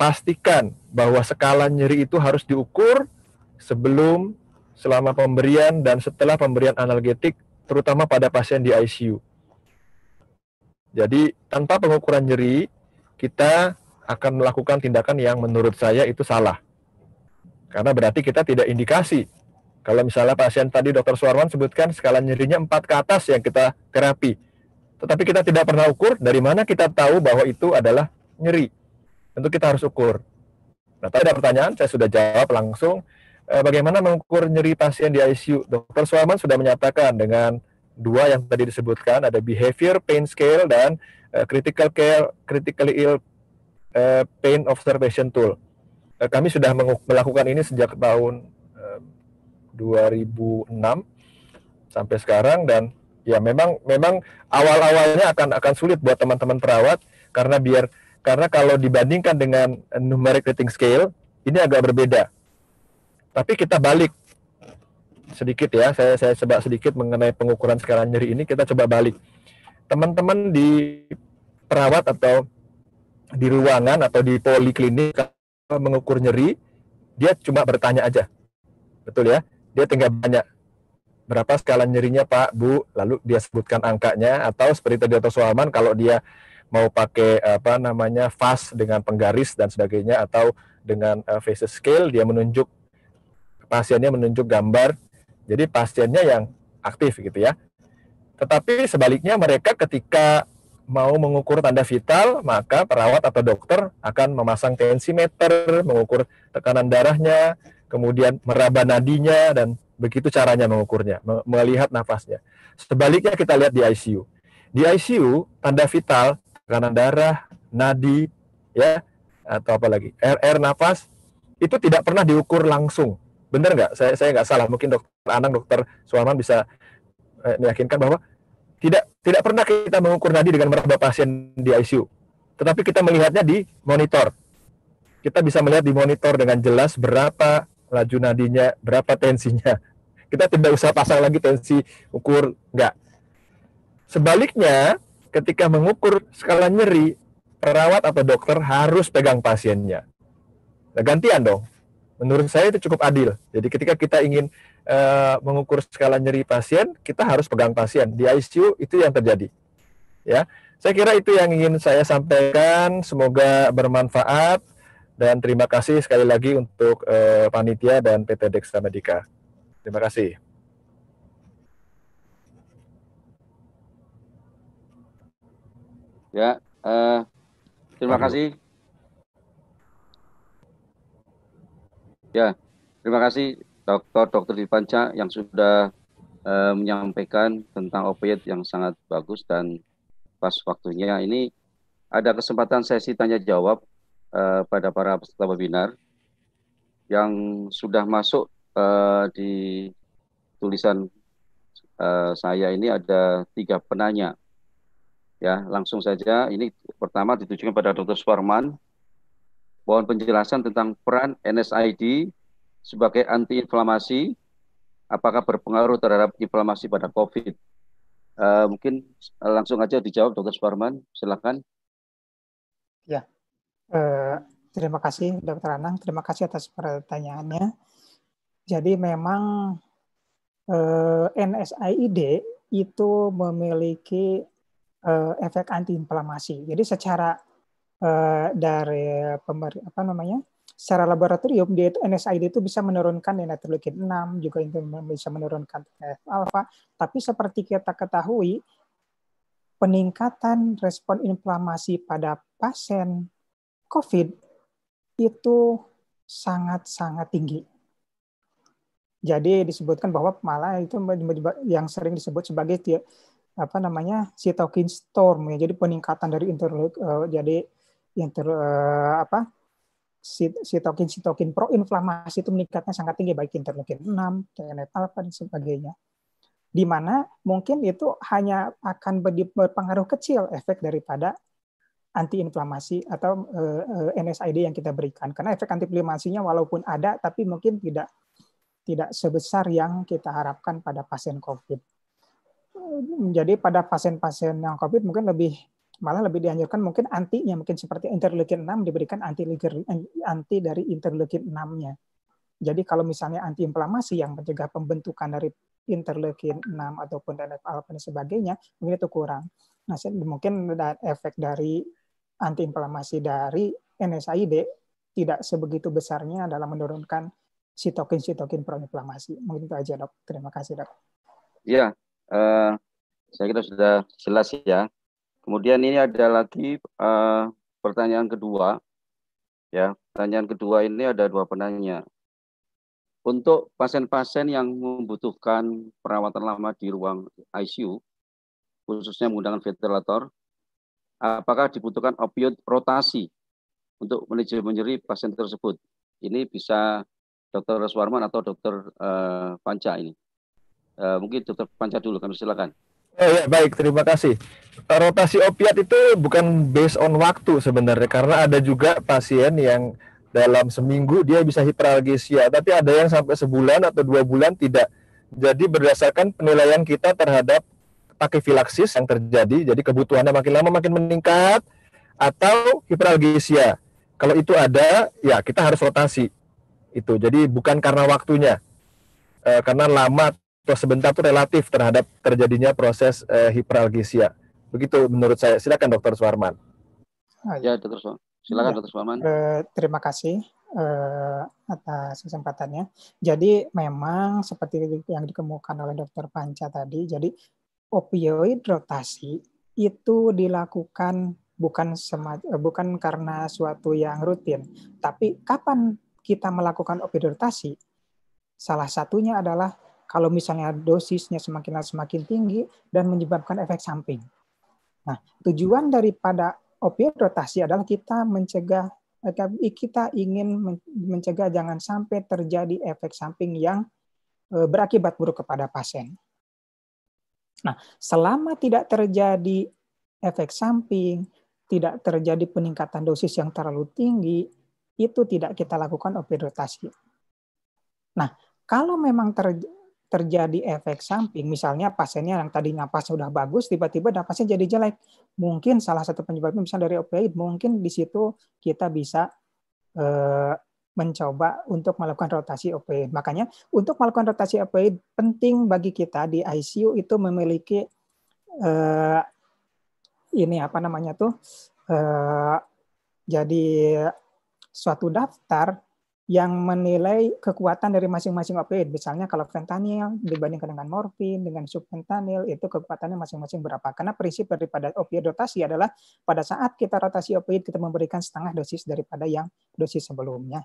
pastikan bahwa skala nyeri itu harus diukur sebelum, selama pemberian, dan setelah pemberian analgetik, terutama pada pasien di ICU. Jadi tanpa pengukuran nyeri, kita akan melakukan tindakan yang menurut saya itu salah. Karena berarti kita tidak indikasi kalau misalnya pasien tadi dokter Suwarman sebutkan skala nyerinya 4 ke atas yang kita terapi. Tetapi kita tidak pernah ukur dari mana kita tahu bahwa itu adalah nyeri. Tentu kita harus ukur. Nah, tadi ada pertanyaan, saya sudah jawab langsung. E, bagaimana mengukur nyeri pasien di ICU? Dokter Suwarman sudah menyatakan dengan dua yang tadi disebutkan, ada behavior pain scale dan e, critical care, critically ill e, pain observation tool. E, kami sudah melakukan ini sejak tahun 2006 sampai sekarang dan ya memang memang awal-awalnya akan akan sulit buat teman-teman perawat karena biar karena kalau dibandingkan dengan numeric rating scale ini agak berbeda. Tapi kita balik sedikit ya, saya saya coba sedikit mengenai pengukuran skala nyeri ini kita coba balik. Teman-teman di perawat atau di ruangan atau di poliklinik mengukur nyeri, dia cuma bertanya aja. Betul ya? dia tinggal banyak berapa skala nyerinya Pak, Bu, lalu dia sebutkan angkanya atau seperti tadi atau Soalman kalau dia mau pakai apa namanya fast dengan penggaris dan sebagainya atau dengan uh, eh, face scale dia menunjuk pasiennya menunjuk gambar jadi pasiennya yang aktif gitu ya tetapi sebaliknya mereka ketika mau mengukur tanda vital maka perawat atau dokter akan memasang tensimeter mengukur tekanan darahnya kemudian meraba nadinya dan begitu caranya mengukurnya, melihat nafasnya. Sebaliknya kita lihat di ICU. Di ICU tanda vital tekanan darah, nadi, ya atau apa lagi RR nafas itu tidak pernah diukur langsung. Benar nggak? Saya saya nggak salah. Mungkin dokter Anang, dokter Suwarman bisa eh, meyakinkan bahwa tidak tidak pernah kita mengukur nadi dengan meraba pasien di ICU. Tetapi kita melihatnya di monitor. Kita bisa melihat di monitor dengan jelas berapa laju nadinya, berapa tensinya. Kita tidak usah pasang lagi tensi ukur, enggak. Sebaliknya, ketika mengukur skala nyeri, perawat atau dokter harus pegang pasiennya. Nah, gantian dong. Menurut saya itu cukup adil. Jadi ketika kita ingin e, mengukur skala nyeri pasien, kita harus pegang pasien. Di ICU itu yang terjadi. Ya. Saya kira itu yang ingin saya sampaikan. Semoga bermanfaat. Dan terima kasih sekali lagi untuk uh, panitia dan PT Dexa Medica. Terima kasih. Ya, uh, terima Ayo. kasih. Ya, terima kasih Dr. Dr. Dipanca yang sudah uh, menyampaikan tentang opiat yang sangat bagus dan pas waktunya. Ini ada kesempatan sesi tanya jawab Eh, pada para peserta webinar yang sudah masuk uh, di tulisan uh, saya ini ada tiga penanya. Ya, langsung saja. Ini pertama ditujukan pada Dr. Swarman. Mohon penjelasan tentang peran NSID sebagai antiinflamasi. Apakah berpengaruh terhadap inflamasi pada COVID? Uh, mungkin langsung aja dijawab Dr. Swarman. Silakan. Ya, Eh, terima kasih Dr. Anang, terima kasih atas pertanyaannya. Jadi memang eh, NSAID itu memiliki eh, efek antiinflamasi. Jadi secara eh, dari pemer, apa namanya? secara laboratorium dia itu NSAID itu bisa menurunkan interleukin 6 juga itu bisa menurunkan TNF alfa tapi seperti kita ketahui peningkatan respon inflamasi pada pasien COVID itu sangat-sangat tinggi. Jadi disebutkan bahwa malah itu yang sering disebut sebagai apa namanya cytokine storm ya. Jadi peningkatan dari interleuk uh, jadi inter uh, apa sitokin sitokin proinflamasi itu meningkatnya sangat tinggi baik interleukin 6, TNF alpha dan sebagainya. Di mana mungkin itu hanya akan berpengaruh kecil efek daripada antiinflamasi atau eh, eh, NSAID yang kita berikan. Karena efek antiinflamasinya walaupun ada, tapi mungkin tidak tidak sebesar yang kita harapkan pada pasien COVID. Eh, jadi pada pasien-pasien yang COVID mungkin lebih malah lebih dianjurkan mungkin anti antinya mungkin seperti interleukin 6 diberikan anti anti dari interleukin 6-nya. Jadi kalau misalnya antiinflamasi yang mencegah pembentukan dari interleukin 6 ataupun NF-alpha dan sebagainya, mungkin itu kurang. Nah, mungkin efek dari antiinflamasi dari NSAID tidak sebegitu besarnya dalam menurunkan sitokin-sitokin proinflamasi. Mungkin itu aja dok. Terima kasih dok. Iya, uh, saya kira sudah jelas ya. Kemudian ini ada lagi uh, pertanyaan kedua. Ya, pertanyaan kedua ini ada dua penanya. Untuk pasien-pasien yang membutuhkan perawatan lama di ruang ICU, khususnya menggunakan ventilator, apakah dibutuhkan opioid rotasi untuk manajemen nyeri pasien tersebut. Ini bisa Dokter Suwarman atau Dokter eh, Panca ini. Eh, mungkin Dokter Panca dulu, kami silakan. Eh, ya, baik, terima kasih. Eh, rotasi opiat itu bukan based on waktu sebenarnya, karena ada juga pasien yang dalam seminggu dia bisa hiperalgesia, tapi ada yang sampai sebulan atau dua bulan tidak. Jadi berdasarkan penilaian kita terhadap Pakai filaksis yang terjadi, jadi kebutuhannya makin lama makin meningkat, atau hiperalgesia. Kalau itu ada, ya kita harus rotasi. Itu jadi bukan karena waktunya, e, karena lama atau sebentar itu relatif terhadap terjadinya proses e, hiperalgesia. Begitu menurut saya. Silakan Dokter Suwarman. Ah, ya, Dokter Suwarman. Silakan ya. Dokter Suwarman. E, eh, terima kasih e, atas kesempatannya. Jadi memang seperti yang dikemukakan oleh Dokter Panca tadi, jadi opioid rotasi itu dilakukan bukan bukan karena suatu yang rutin, tapi kapan kita melakukan opioid rotasi? Salah satunya adalah kalau misalnya dosisnya semakin semakin tinggi dan menyebabkan efek samping. Nah, tujuan daripada opioid rotasi adalah kita mencegah eh, kita ingin mencegah jangan sampai terjadi efek samping yang eh, berakibat buruk kepada pasien. Nah, selama tidak terjadi efek samping, tidak terjadi peningkatan dosis yang terlalu tinggi, itu tidak kita lakukan opioidotasi. Nah, kalau memang ter, terjadi efek samping, misalnya pasiennya yang tadi napasnya sudah bagus, tiba-tiba napasnya jadi jelek, mungkin salah satu penyebabnya misalnya dari opioid, mungkin di situ kita bisa eh, mencoba untuk melakukan rotasi opioid. Makanya untuk melakukan rotasi opioid penting bagi kita di ICU itu memiliki eh, ini apa namanya tuh eh, jadi suatu daftar yang menilai kekuatan dari masing-masing opioid. Misalnya kalau fentanyl dibandingkan dengan morfin, dengan subfentanyl, itu kekuatannya masing-masing berapa. Karena prinsip daripada opioid rotasi adalah pada saat kita rotasi opioid, kita memberikan setengah dosis daripada yang dosis sebelumnya.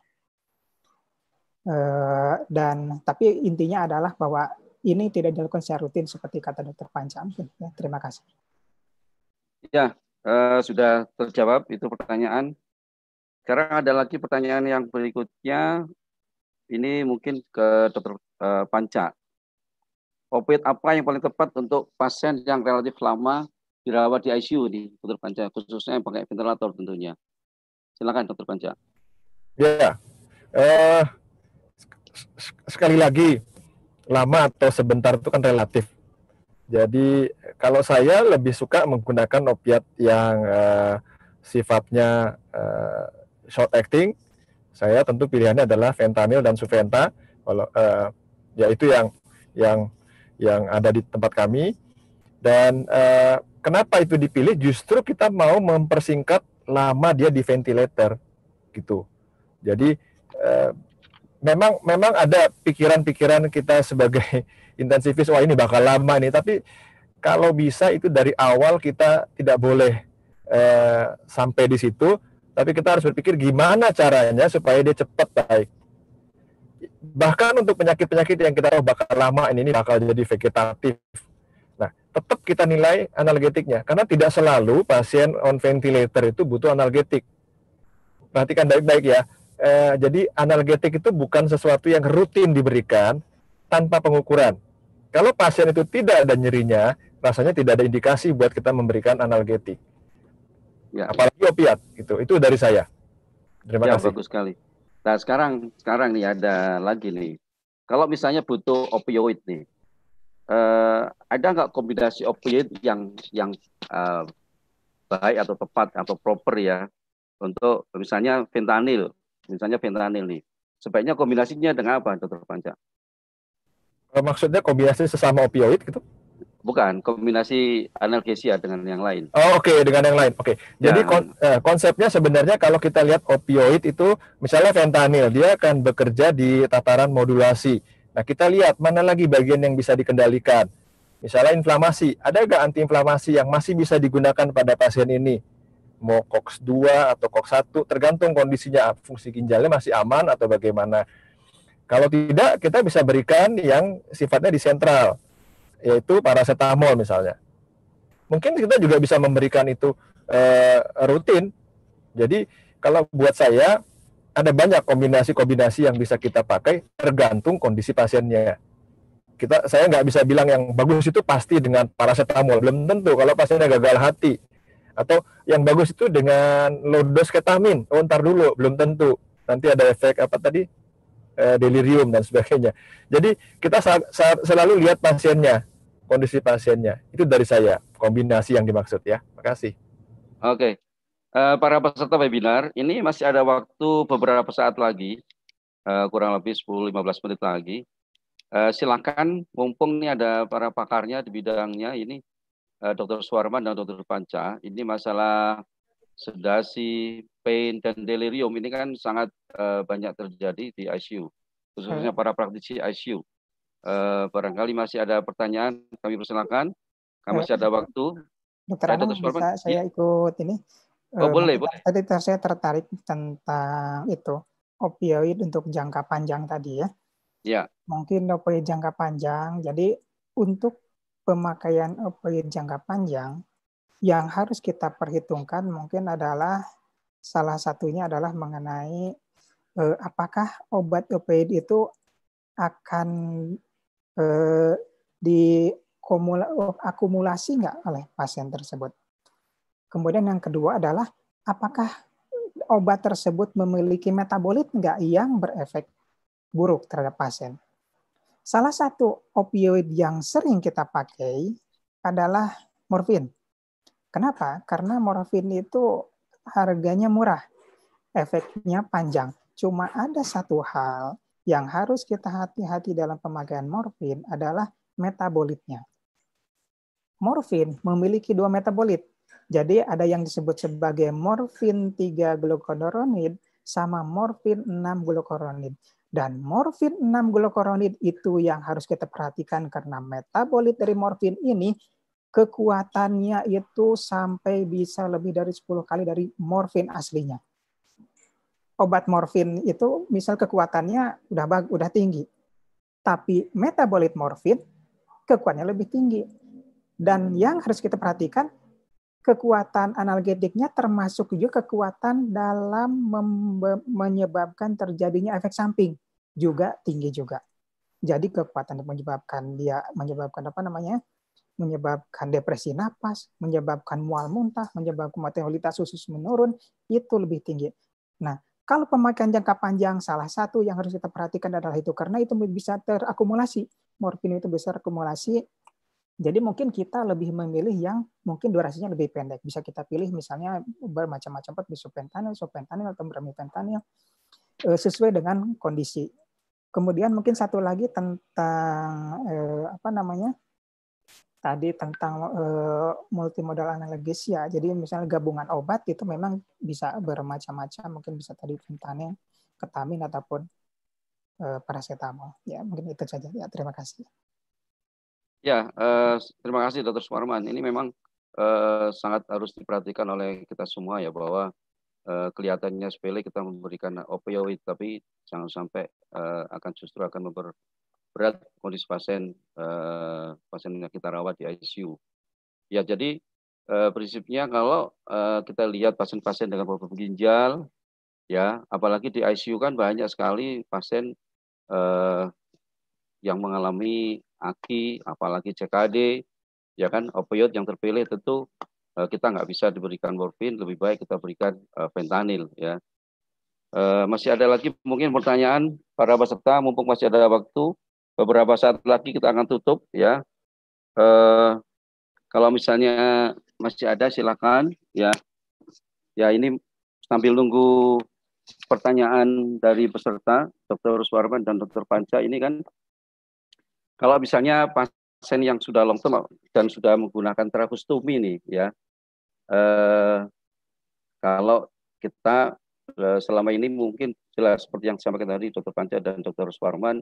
Eh, dan tapi intinya adalah bahwa ini tidak dilakukan secara rutin seperti kata dokter Panca Ya, terima kasih. Ya, uh, sudah terjawab itu pertanyaan. Sekarang ada lagi pertanyaan yang berikutnya. Ini mungkin ke dokter uh, Panca. Opioid apa yang paling tepat untuk pasien yang relatif lama dirawat di ICU di dokter Panca, khususnya yang pakai ventilator tentunya. Silakan dokter Panca. Ya, uh, sekali lagi lama atau sebentar itu kan relatif. Jadi kalau saya lebih suka menggunakan opiat yang uh, sifatnya uh, short acting, saya tentu pilihannya adalah fentanyl dan suventa, kalau uh, yaitu yang yang yang ada di tempat kami. Dan uh, kenapa itu dipilih? Justru kita mau mempersingkat lama dia di ventilator gitu. Jadi uh, memang memang ada pikiran-pikiran kita sebagai intensivis wah ini bakal lama nih tapi kalau bisa itu dari awal kita tidak boleh eh, sampai di situ tapi kita harus berpikir gimana caranya supaya dia cepat baik bahkan untuk penyakit-penyakit yang kita tahu bakal lama ini, ini bakal jadi vegetatif nah tetap kita nilai analgetiknya karena tidak selalu pasien on ventilator itu butuh analgetik perhatikan baik-baik ya eh, jadi analgetik itu bukan sesuatu yang rutin diberikan tanpa pengukuran. Kalau pasien itu tidak ada nyerinya, rasanya tidak ada indikasi buat kita memberikan analgetik. Ya. Apalagi opiat gitu. Itu dari saya. Terima ya, kasih. Bagus sekali. Nah sekarang sekarang nih ada lagi nih. Kalau misalnya butuh opioid nih, eh, ada nggak kombinasi opioid yang yang eh, baik atau tepat atau proper ya untuk misalnya fentanyl misalnya fentanyl nih. Sebaiknya kombinasinya dengan apa, dokter Panca? Eh, maksudnya kombinasi sesama opioid gitu? Bukan, kombinasi analgesia dengan yang lain. Oh, oke, okay, dengan yang lain. Oke. Okay. Jadi ya. kon eh, konsepnya sebenarnya kalau kita lihat opioid itu misalnya fentanyl, dia akan bekerja di tataran modulasi. Nah, kita lihat mana lagi bagian yang bisa dikendalikan. Misalnya inflamasi, ada nggak antiinflamasi yang masih bisa digunakan pada pasien ini? mau COX 2 atau COX 1 tergantung kondisinya fungsi ginjalnya masih aman atau bagaimana. Kalau tidak kita bisa berikan yang sifatnya di sentral yaitu paracetamol misalnya. Mungkin kita juga bisa memberikan itu eh, rutin. Jadi kalau buat saya ada banyak kombinasi-kombinasi yang bisa kita pakai tergantung kondisi pasiennya kita saya nggak bisa bilang yang bagus itu pasti dengan paracetamol belum tentu kalau pasiennya gagal hati atau yang bagus itu dengan low dose ketamin oh ntar dulu belum tentu nanti ada efek apa tadi eh, delirium dan sebagainya jadi kita selalu lihat pasiennya kondisi pasiennya itu dari saya kombinasi yang dimaksud ya makasih oke okay. uh, eh, para peserta webinar ini masih ada waktu beberapa saat lagi uh, kurang lebih 10-15 menit lagi Uh, silakan mumpung ini ada para pakarnya di bidangnya ini Eh, Dr. Suwarman dan Dr. Panca, ini masalah sedasi, pain, dan delirium ini kan sangat eh, banyak terjadi di ICU, khususnya hmm. para praktisi ICU. Eh, barangkali masih ada pertanyaan, kami persilakan. Kami masih ada waktu. Dr. Anang, Dr. bisa saya iya. ikut ini? Oh, boleh, boleh. Tadi saya tertarik tentang itu, opioid untuk jangka panjang tadi ya. Ya. Mungkin opioid jangka panjang, jadi untuk pemakaian opioid eh, jangka panjang yang harus kita perhitungkan mungkin adalah salah satunya adalah mengenai eh, apakah obat opioid itu akan eh, diakumulasi oh, nggak oleh pasien tersebut. Kemudian yang kedua adalah apakah obat tersebut memiliki metabolit nggak yang berefek buruk terhadap pasien. Salah satu opioid yang sering kita pakai adalah morfin. Kenapa? Karena morfin itu harganya murah, efeknya panjang. Cuma ada satu hal yang harus kita hati-hati dalam pemakaian morfin adalah metabolitnya. Morfin memiliki dua metabolit. Jadi ada yang disebut sebagai morfin 3 glukodoronid sama morfin 6 glukoronid. Dan morfin 6 glukuronid itu yang harus kita perhatikan karena metabolit dari morfin ini kekuatannya itu sampai bisa lebih dari 10 kali dari morfin aslinya. Obat morfin itu misal kekuatannya udah bag, udah tinggi. Tapi metabolit morfin kekuatannya lebih tinggi. Dan yang harus kita perhatikan kekuatan analgetiknya termasuk juga kekuatan dalam menyebabkan terjadinya efek samping juga tinggi juga. Jadi kekuatan yang menyebabkan dia menyebabkan apa namanya? menyebabkan depresi napas, menyebabkan mual muntah, menyebabkan metabolitas usus menurun, itu lebih tinggi. Nah, kalau pemakaian jangka panjang salah satu yang harus kita perhatikan adalah itu karena itu bisa terakumulasi. Morfin itu bisa terakumulasi jadi mungkin kita lebih memilih yang mungkin durasinya lebih pendek. Bisa kita pilih misalnya bermacam-macam seperti sopentanil, atau bermipentanil, e, sesuai dengan kondisi. Kemudian mungkin satu lagi tentang eh, apa namanya tadi tentang e, multimodal analogis ya. Jadi misalnya gabungan obat itu memang bisa bermacam-macam. Mungkin bisa tadi pentanil, ketamin ataupun eh, paracetamol. Ya mungkin itu saja. Ya terima kasih. Ya, uh, terima kasih Dr. Sumarman. Ini memang uh, sangat harus diperhatikan oleh kita semua ya bahwa uh, kelihatannya sepele kita memberikan opioid, tapi jangan sampai uh, akan justru akan memperberat kondisi pasien uh, pasien yang kita rawat di ICU. Ya, jadi uh, prinsipnya kalau uh, kita lihat pasien-pasien dengan problem ginjal, ya, apalagi di ICU kan banyak sekali pasien uh, yang mengalami AKI, apalagi CKD, ya kan opioid yang terpilih tentu eh, kita nggak bisa diberikan morfin, lebih baik kita berikan uh, fentanyl ya. Eh, masih ada lagi mungkin pertanyaan para peserta mumpung masih ada waktu beberapa saat lagi kita akan tutup ya. kalau misalnya masih ada silakan ya. Ya ini sambil nunggu pertanyaan dari peserta Dr. Suwarman dan Dr. Panca ini kan kalau misalnya pasien yang sudah long term dan sudah menggunakan trakostomi ini, ya, eh, kalau kita eh, selama ini mungkin jelas seperti yang disampaikan tadi Dokter Panca dan Dokter Suwarman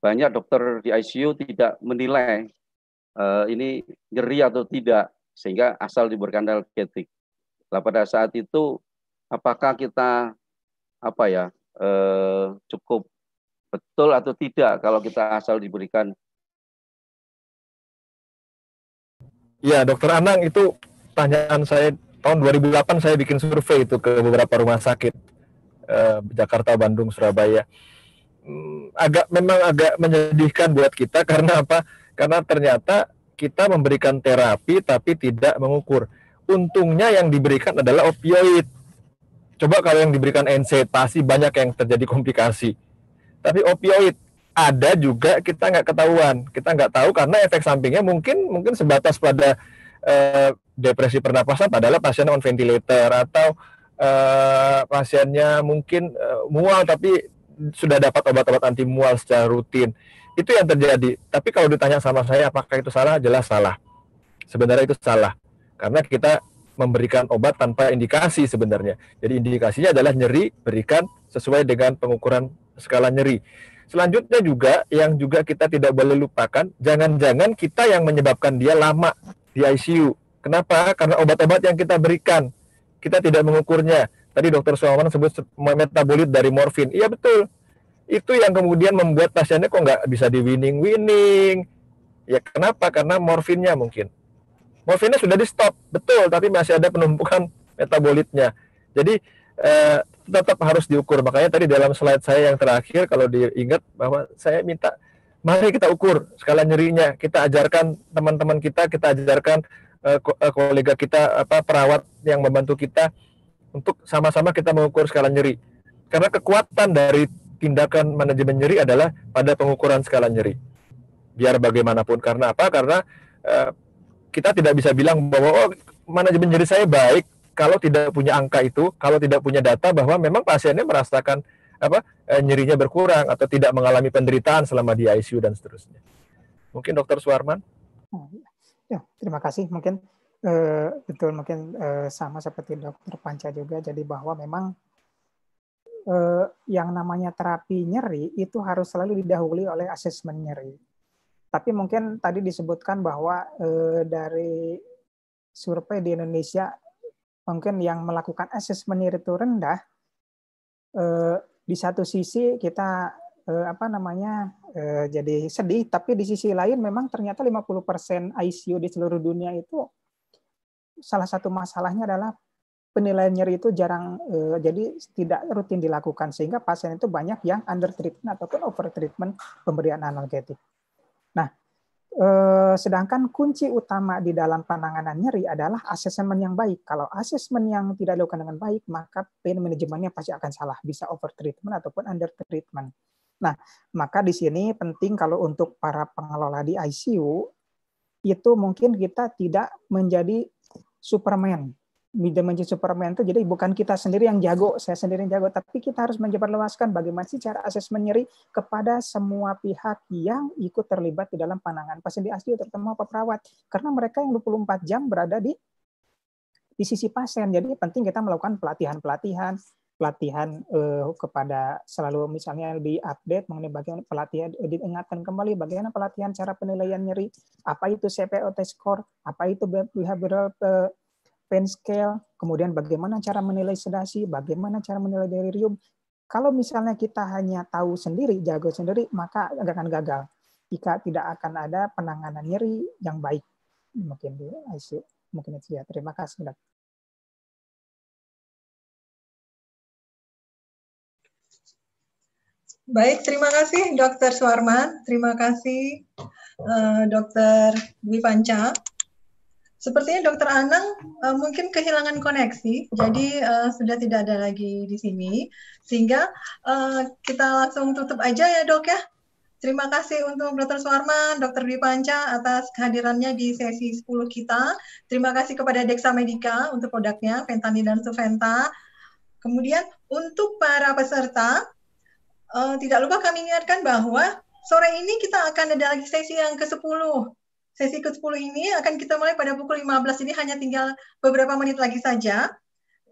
banyak dokter di ICU tidak menilai eh, ini nyeri atau tidak sehingga asal diberikan analgetik. Nah, pada saat itu apakah kita apa ya eh, cukup betul atau tidak kalau kita asal diberikan. Ya, Dokter Anang itu pertanyaan saya tahun 2008 saya bikin survei itu ke beberapa rumah sakit eh, Jakarta, Bandung, Surabaya. Hmm, agak memang agak menyedihkan buat kita karena apa? Karena ternyata kita memberikan terapi tapi tidak mengukur. Untungnya yang diberikan adalah opioid. Coba kalau yang diberikan NSAID pasti banyak yang terjadi komplikasi tapi opioid ada juga kita nggak ketahuan kita nggak tahu karena efek sampingnya mungkin mungkin sebatas pada eh, depresi pernapasan padahal pasien on ventilator atau eh, pasiennya mungkin eh, mual tapi sudah dapat obat-obat anti mual secara rutin itu yang terjadi tapi kalau ditanya sama saya apakah itu salah jelas salah sebenarnya itu salah karena kita memberikan obat tanpa indikasi sebenarnya. Jadi indikasinya adalah nyeri berikan sesuai dengan pengukuran skala nyeri. Selanjutnya juga yang juga kita tidak boleh lupakan, jangan-jangan kita yang menyebabkan dia lama di ICU. Kenapa? Karena obat-obat yang kita berikan, kita tidak mengukurnya. Tadi dokter Soeman sebut metabolit dari morfin. Iya betul. Itu yang kemudian membuat pasiennya kok nggak bisa di winning-winning. Ya kenapa? Karena morfinnya mungkin. Morfinnya sudah di stop, betul, tapi masih ada penumpukan metabolitnya. Jadi eh, tetap harus diukur. Makanya tadi dalam slide saya yang terakhir kalau diingat bahwa saya minta mari kita ukur skala nyerinya. Kita ajarkan teman-teman kita, kita ajarkan eh, eh, kolega kita apa perawat yang membantu kita untuk sama-sama kita mengukur skala nyeri. Karena kekuatan dari tindakan manajemen nyeri adalah pada pengukuran skala nyeri. Biar bagaimanapun karena apa? Karena uh, kita tidak bisa bilang bahwa oh manajemen nyeri saya baik kalau tidak punya angka itu, kalau tidak punya data bahwa memang pasiennya merasakan apa e, nyerinya berkurang atau tidak mengalami penderitaan selama di ICU dan seterusnya. Mungkin Dokter Suarman? Ya, terima kasih. Mungkin eh, betul, mungkin eh, sama seperti Dokter Panca juga. Jadi bahwa memang eh, yang namanya terapi nyeri itu harus selalu didahului oleh asesmen nyeri. Tapi mungkin tadi disebutkan bahwa eh, dari survei di Indonesia mungkin yang melakukan asesmen itu rendah, eh, di satu sisi kita eh, apa namanya eh, jadi sedih, tapi di sisi lain memang ternyata 50% ICU di seluruh dunia itu salah satu masalahnya adalah penilaian nyeri itu jarang jadi tidak rutin dilakukan sehingga pasien itu banyak yang under treatment ataupun over treatment pemberian analgetik. Eh, sedangkan kunci utama di dalam penanganan nyeri adalah asesmen yang baik. Kalau asesmen yang tidak dilakukan dengan baik, maka pain manajemennya pasti akan salah, bisa over treatment ataupun under treatment. Nah, maka di sini penting kalau untuk para pengelola di ICU itu mungkin kita tidak menjadi Superman menjadi superman itu jadi bukan kita sendiri yang jago, saya sendiri yang jago, tapi kita harus menyebarluaskan bagaimana sih cara asesmen nyeri kepada semua pihak yang ikut terlibat di dalam pandangan pasien di ICU terutama perawat karena mereka yang 24 jam berada di di sisi pasien. Jadi penting kita melakukan pelatihan-pelatihan pelatihan eh, kepada selalu misalnya lebih update mengenai bagian pelatihan eh, diingatkan kembali bagaimana pelatihan cara penilaian nyeri apa itu CPOT score apa itu behavioral eh, pain scale, kemudian bagaimana cara menilai sedasi, bagaimana cara menilai delirium. Kalau misalnya kita hanya tahu sendiri, jago sendiri, maka akan gagal. Jika tidak akan ada penanganan nyeri yang baik. Mungkin di ICU. Mungkin itu ya. Terima kasih, dok. Baik, terima kasih Dr. Suarman. Terima kasih eh, Dr. Dwi Panca. Sepertinya Dokter Anang uh, mungkin kehilangan koneksi, jadi uh, sudah tidak ada lagi di sini, sehingga uh, kita langsung tutup aja ya dok ya. Terima kasih untuk Dokter Suarman, Dokter Dwi Panca atas kehadirannya di sesi 10 kita. Terima kasih kepada DEXA Medica untuk produknya Ventani dan Suventa. Kemudian untuk para peserta, uh, tidak lupa kami ingatkan bahwa sore ini kita akan ada lagi sesi yang ke-10 Sesi ke-10 ini akan kita mulai pada pukul 15 ini hanya tinggal beberapa menit lagi saja.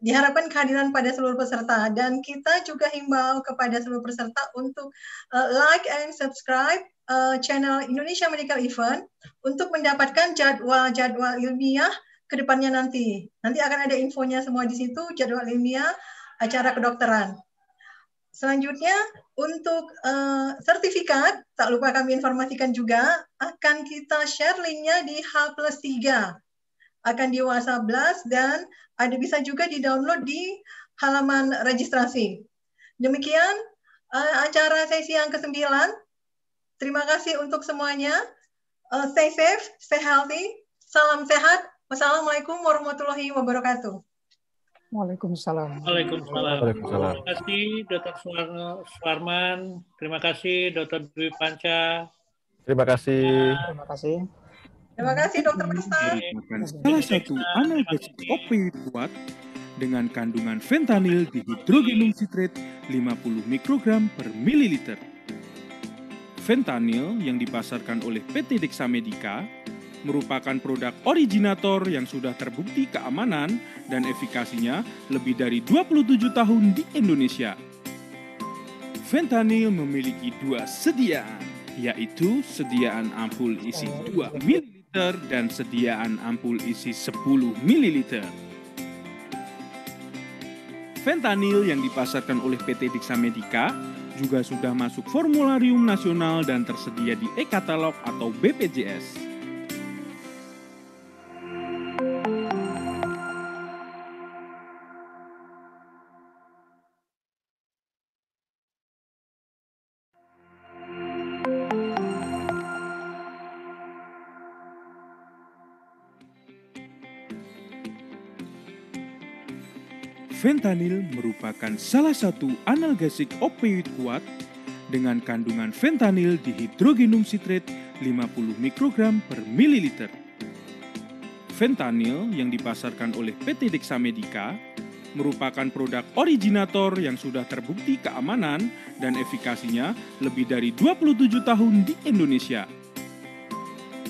Diharapkan kehadiran pada seluruh peserta dan kita juga himbau kepada seluruh peserta untuk uh, like and subscribe uh, channel Indonesia Medical Event untuk mendapatkan jadwal-jadwal ilmiah ke depannya nanti. Nanti akan ada infonya semua di situ, jadwal ilmiah, acara kedokteran. Selanjutnya, untuk uh, sertifikat, tak lupa kami informasikan juga, akan kita share linknya di H plus 3. Akan di WhatsApp Blast dan ada bisa juga di-download di halaman registrasi. Demikian uh, acara sesi yang ke-9. Terima kasih untuk semuanya. Uh, stay safe, stay healthy. Salam sehat. Wassalamualaikum warahmatullahi wabarakatuh. Waalaikumsalam. Waalaikumsalam. Waalaikumsalam. Terima kasih Dr. Suarman. Terima kasih Dr. Dwi Panca. Terima kasih. Terima kasih. Terima kasih Dokter Pesta. Salah satu analgesik opioid kuat dengan kandungan fentanyl di hidrogenum citrat 50 mikrogram per mililiter. Fentanyl yang dipasarkan oleh PT Dexamedica merupakan produk originator yang sudah terbukti keamanan dan efikasinya lebih dari 27 tahun di Indonesia. Fentanyl memiliki dua sediaan, yaitu sediaan ampul isi 2 ml dan sediaan ampul isi 10 ml. Fentanyl yang dipasarkan oleh PT Diksa Medika juga sudah masuk formularium nasional dan tersedia di e-katalog atau BPJS. fentanil merupakan salah satu analgesik opioid kuat dengan kandungan fentanil hidrogenum sitrat 50 mikrogram per mililiter. Fentanil yang dipasarkan oleh PT Dexamedica merupakan produk originator yang sudah terbukti keamanan dan efikasinya lebih dari 27 tahun di Indonesia.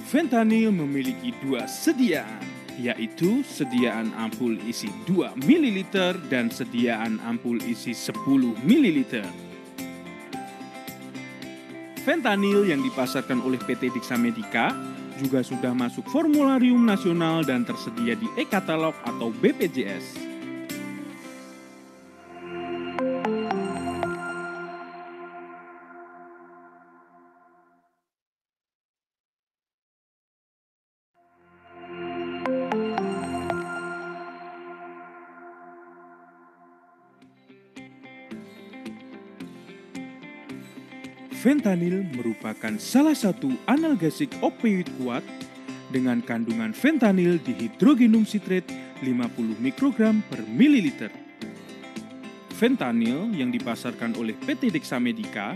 Fentanil memiliki dua sediaan, yaitu sediaan ampul isi 2 ml dan sediaan ampul isi 10 ml. Fentanyl yang dipasarkan oleh PT Diksa Medika juga sudah masuk formularium nasional dan tersedia di e-katalog atau BPJS. fentanil merupakan salah satu analgesik opioid kuat dengan kandungan fentanil di hidrogenum sitrat 50 mikrogram per mililiter. Fentanil yang dipasarkan oleh PT Dexamedica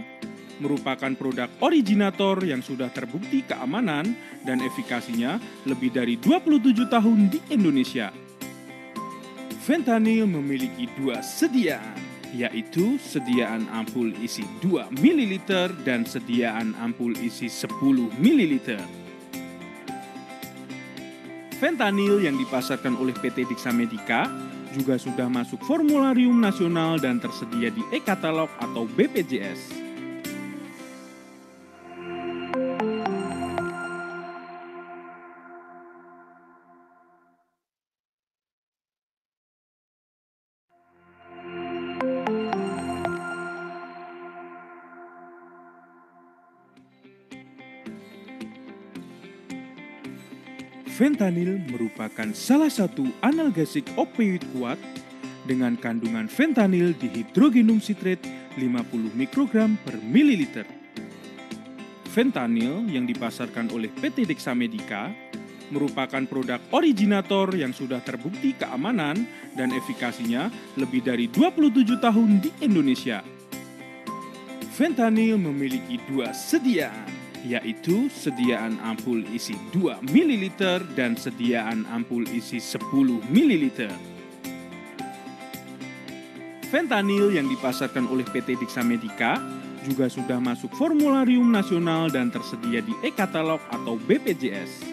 merupakan produk originator yang sudah terbukti keamanan dan efikasinya lebih dari 27 tahun di Indonesia. Fentanil memiliki dua sediaan yaitu sediaan ampul isi 2 ml dan sediaan ampul isi 10 ml. Ventanil yang dipasarkan oleh PT Diksa Medika juga sudah masuk formularium nasional dan tersedia di e-katalog atau BPJS. Fentanil merupakan salah satu analgesik opioid kuat dengan kandungan fentanil di hidrogenum sitrat 50 mikrogram per mililiter. Fentanil yang dipasarkan oleh PT Dexamedica merupakan produk originator yang sudah terbukti keamanan dan efikasinya lebih dari 27 tahun di Indonesia. Fentanil memiliki dua sediaan, yaitu sediaan ampul isi 2 ml dan sediaan ampul isi 10 ml. Fentanil yang dipasarkan oleh PT Diksa Medica juga sudah masuk formularium nasional dan tersedia di e-katalog atau BPJS.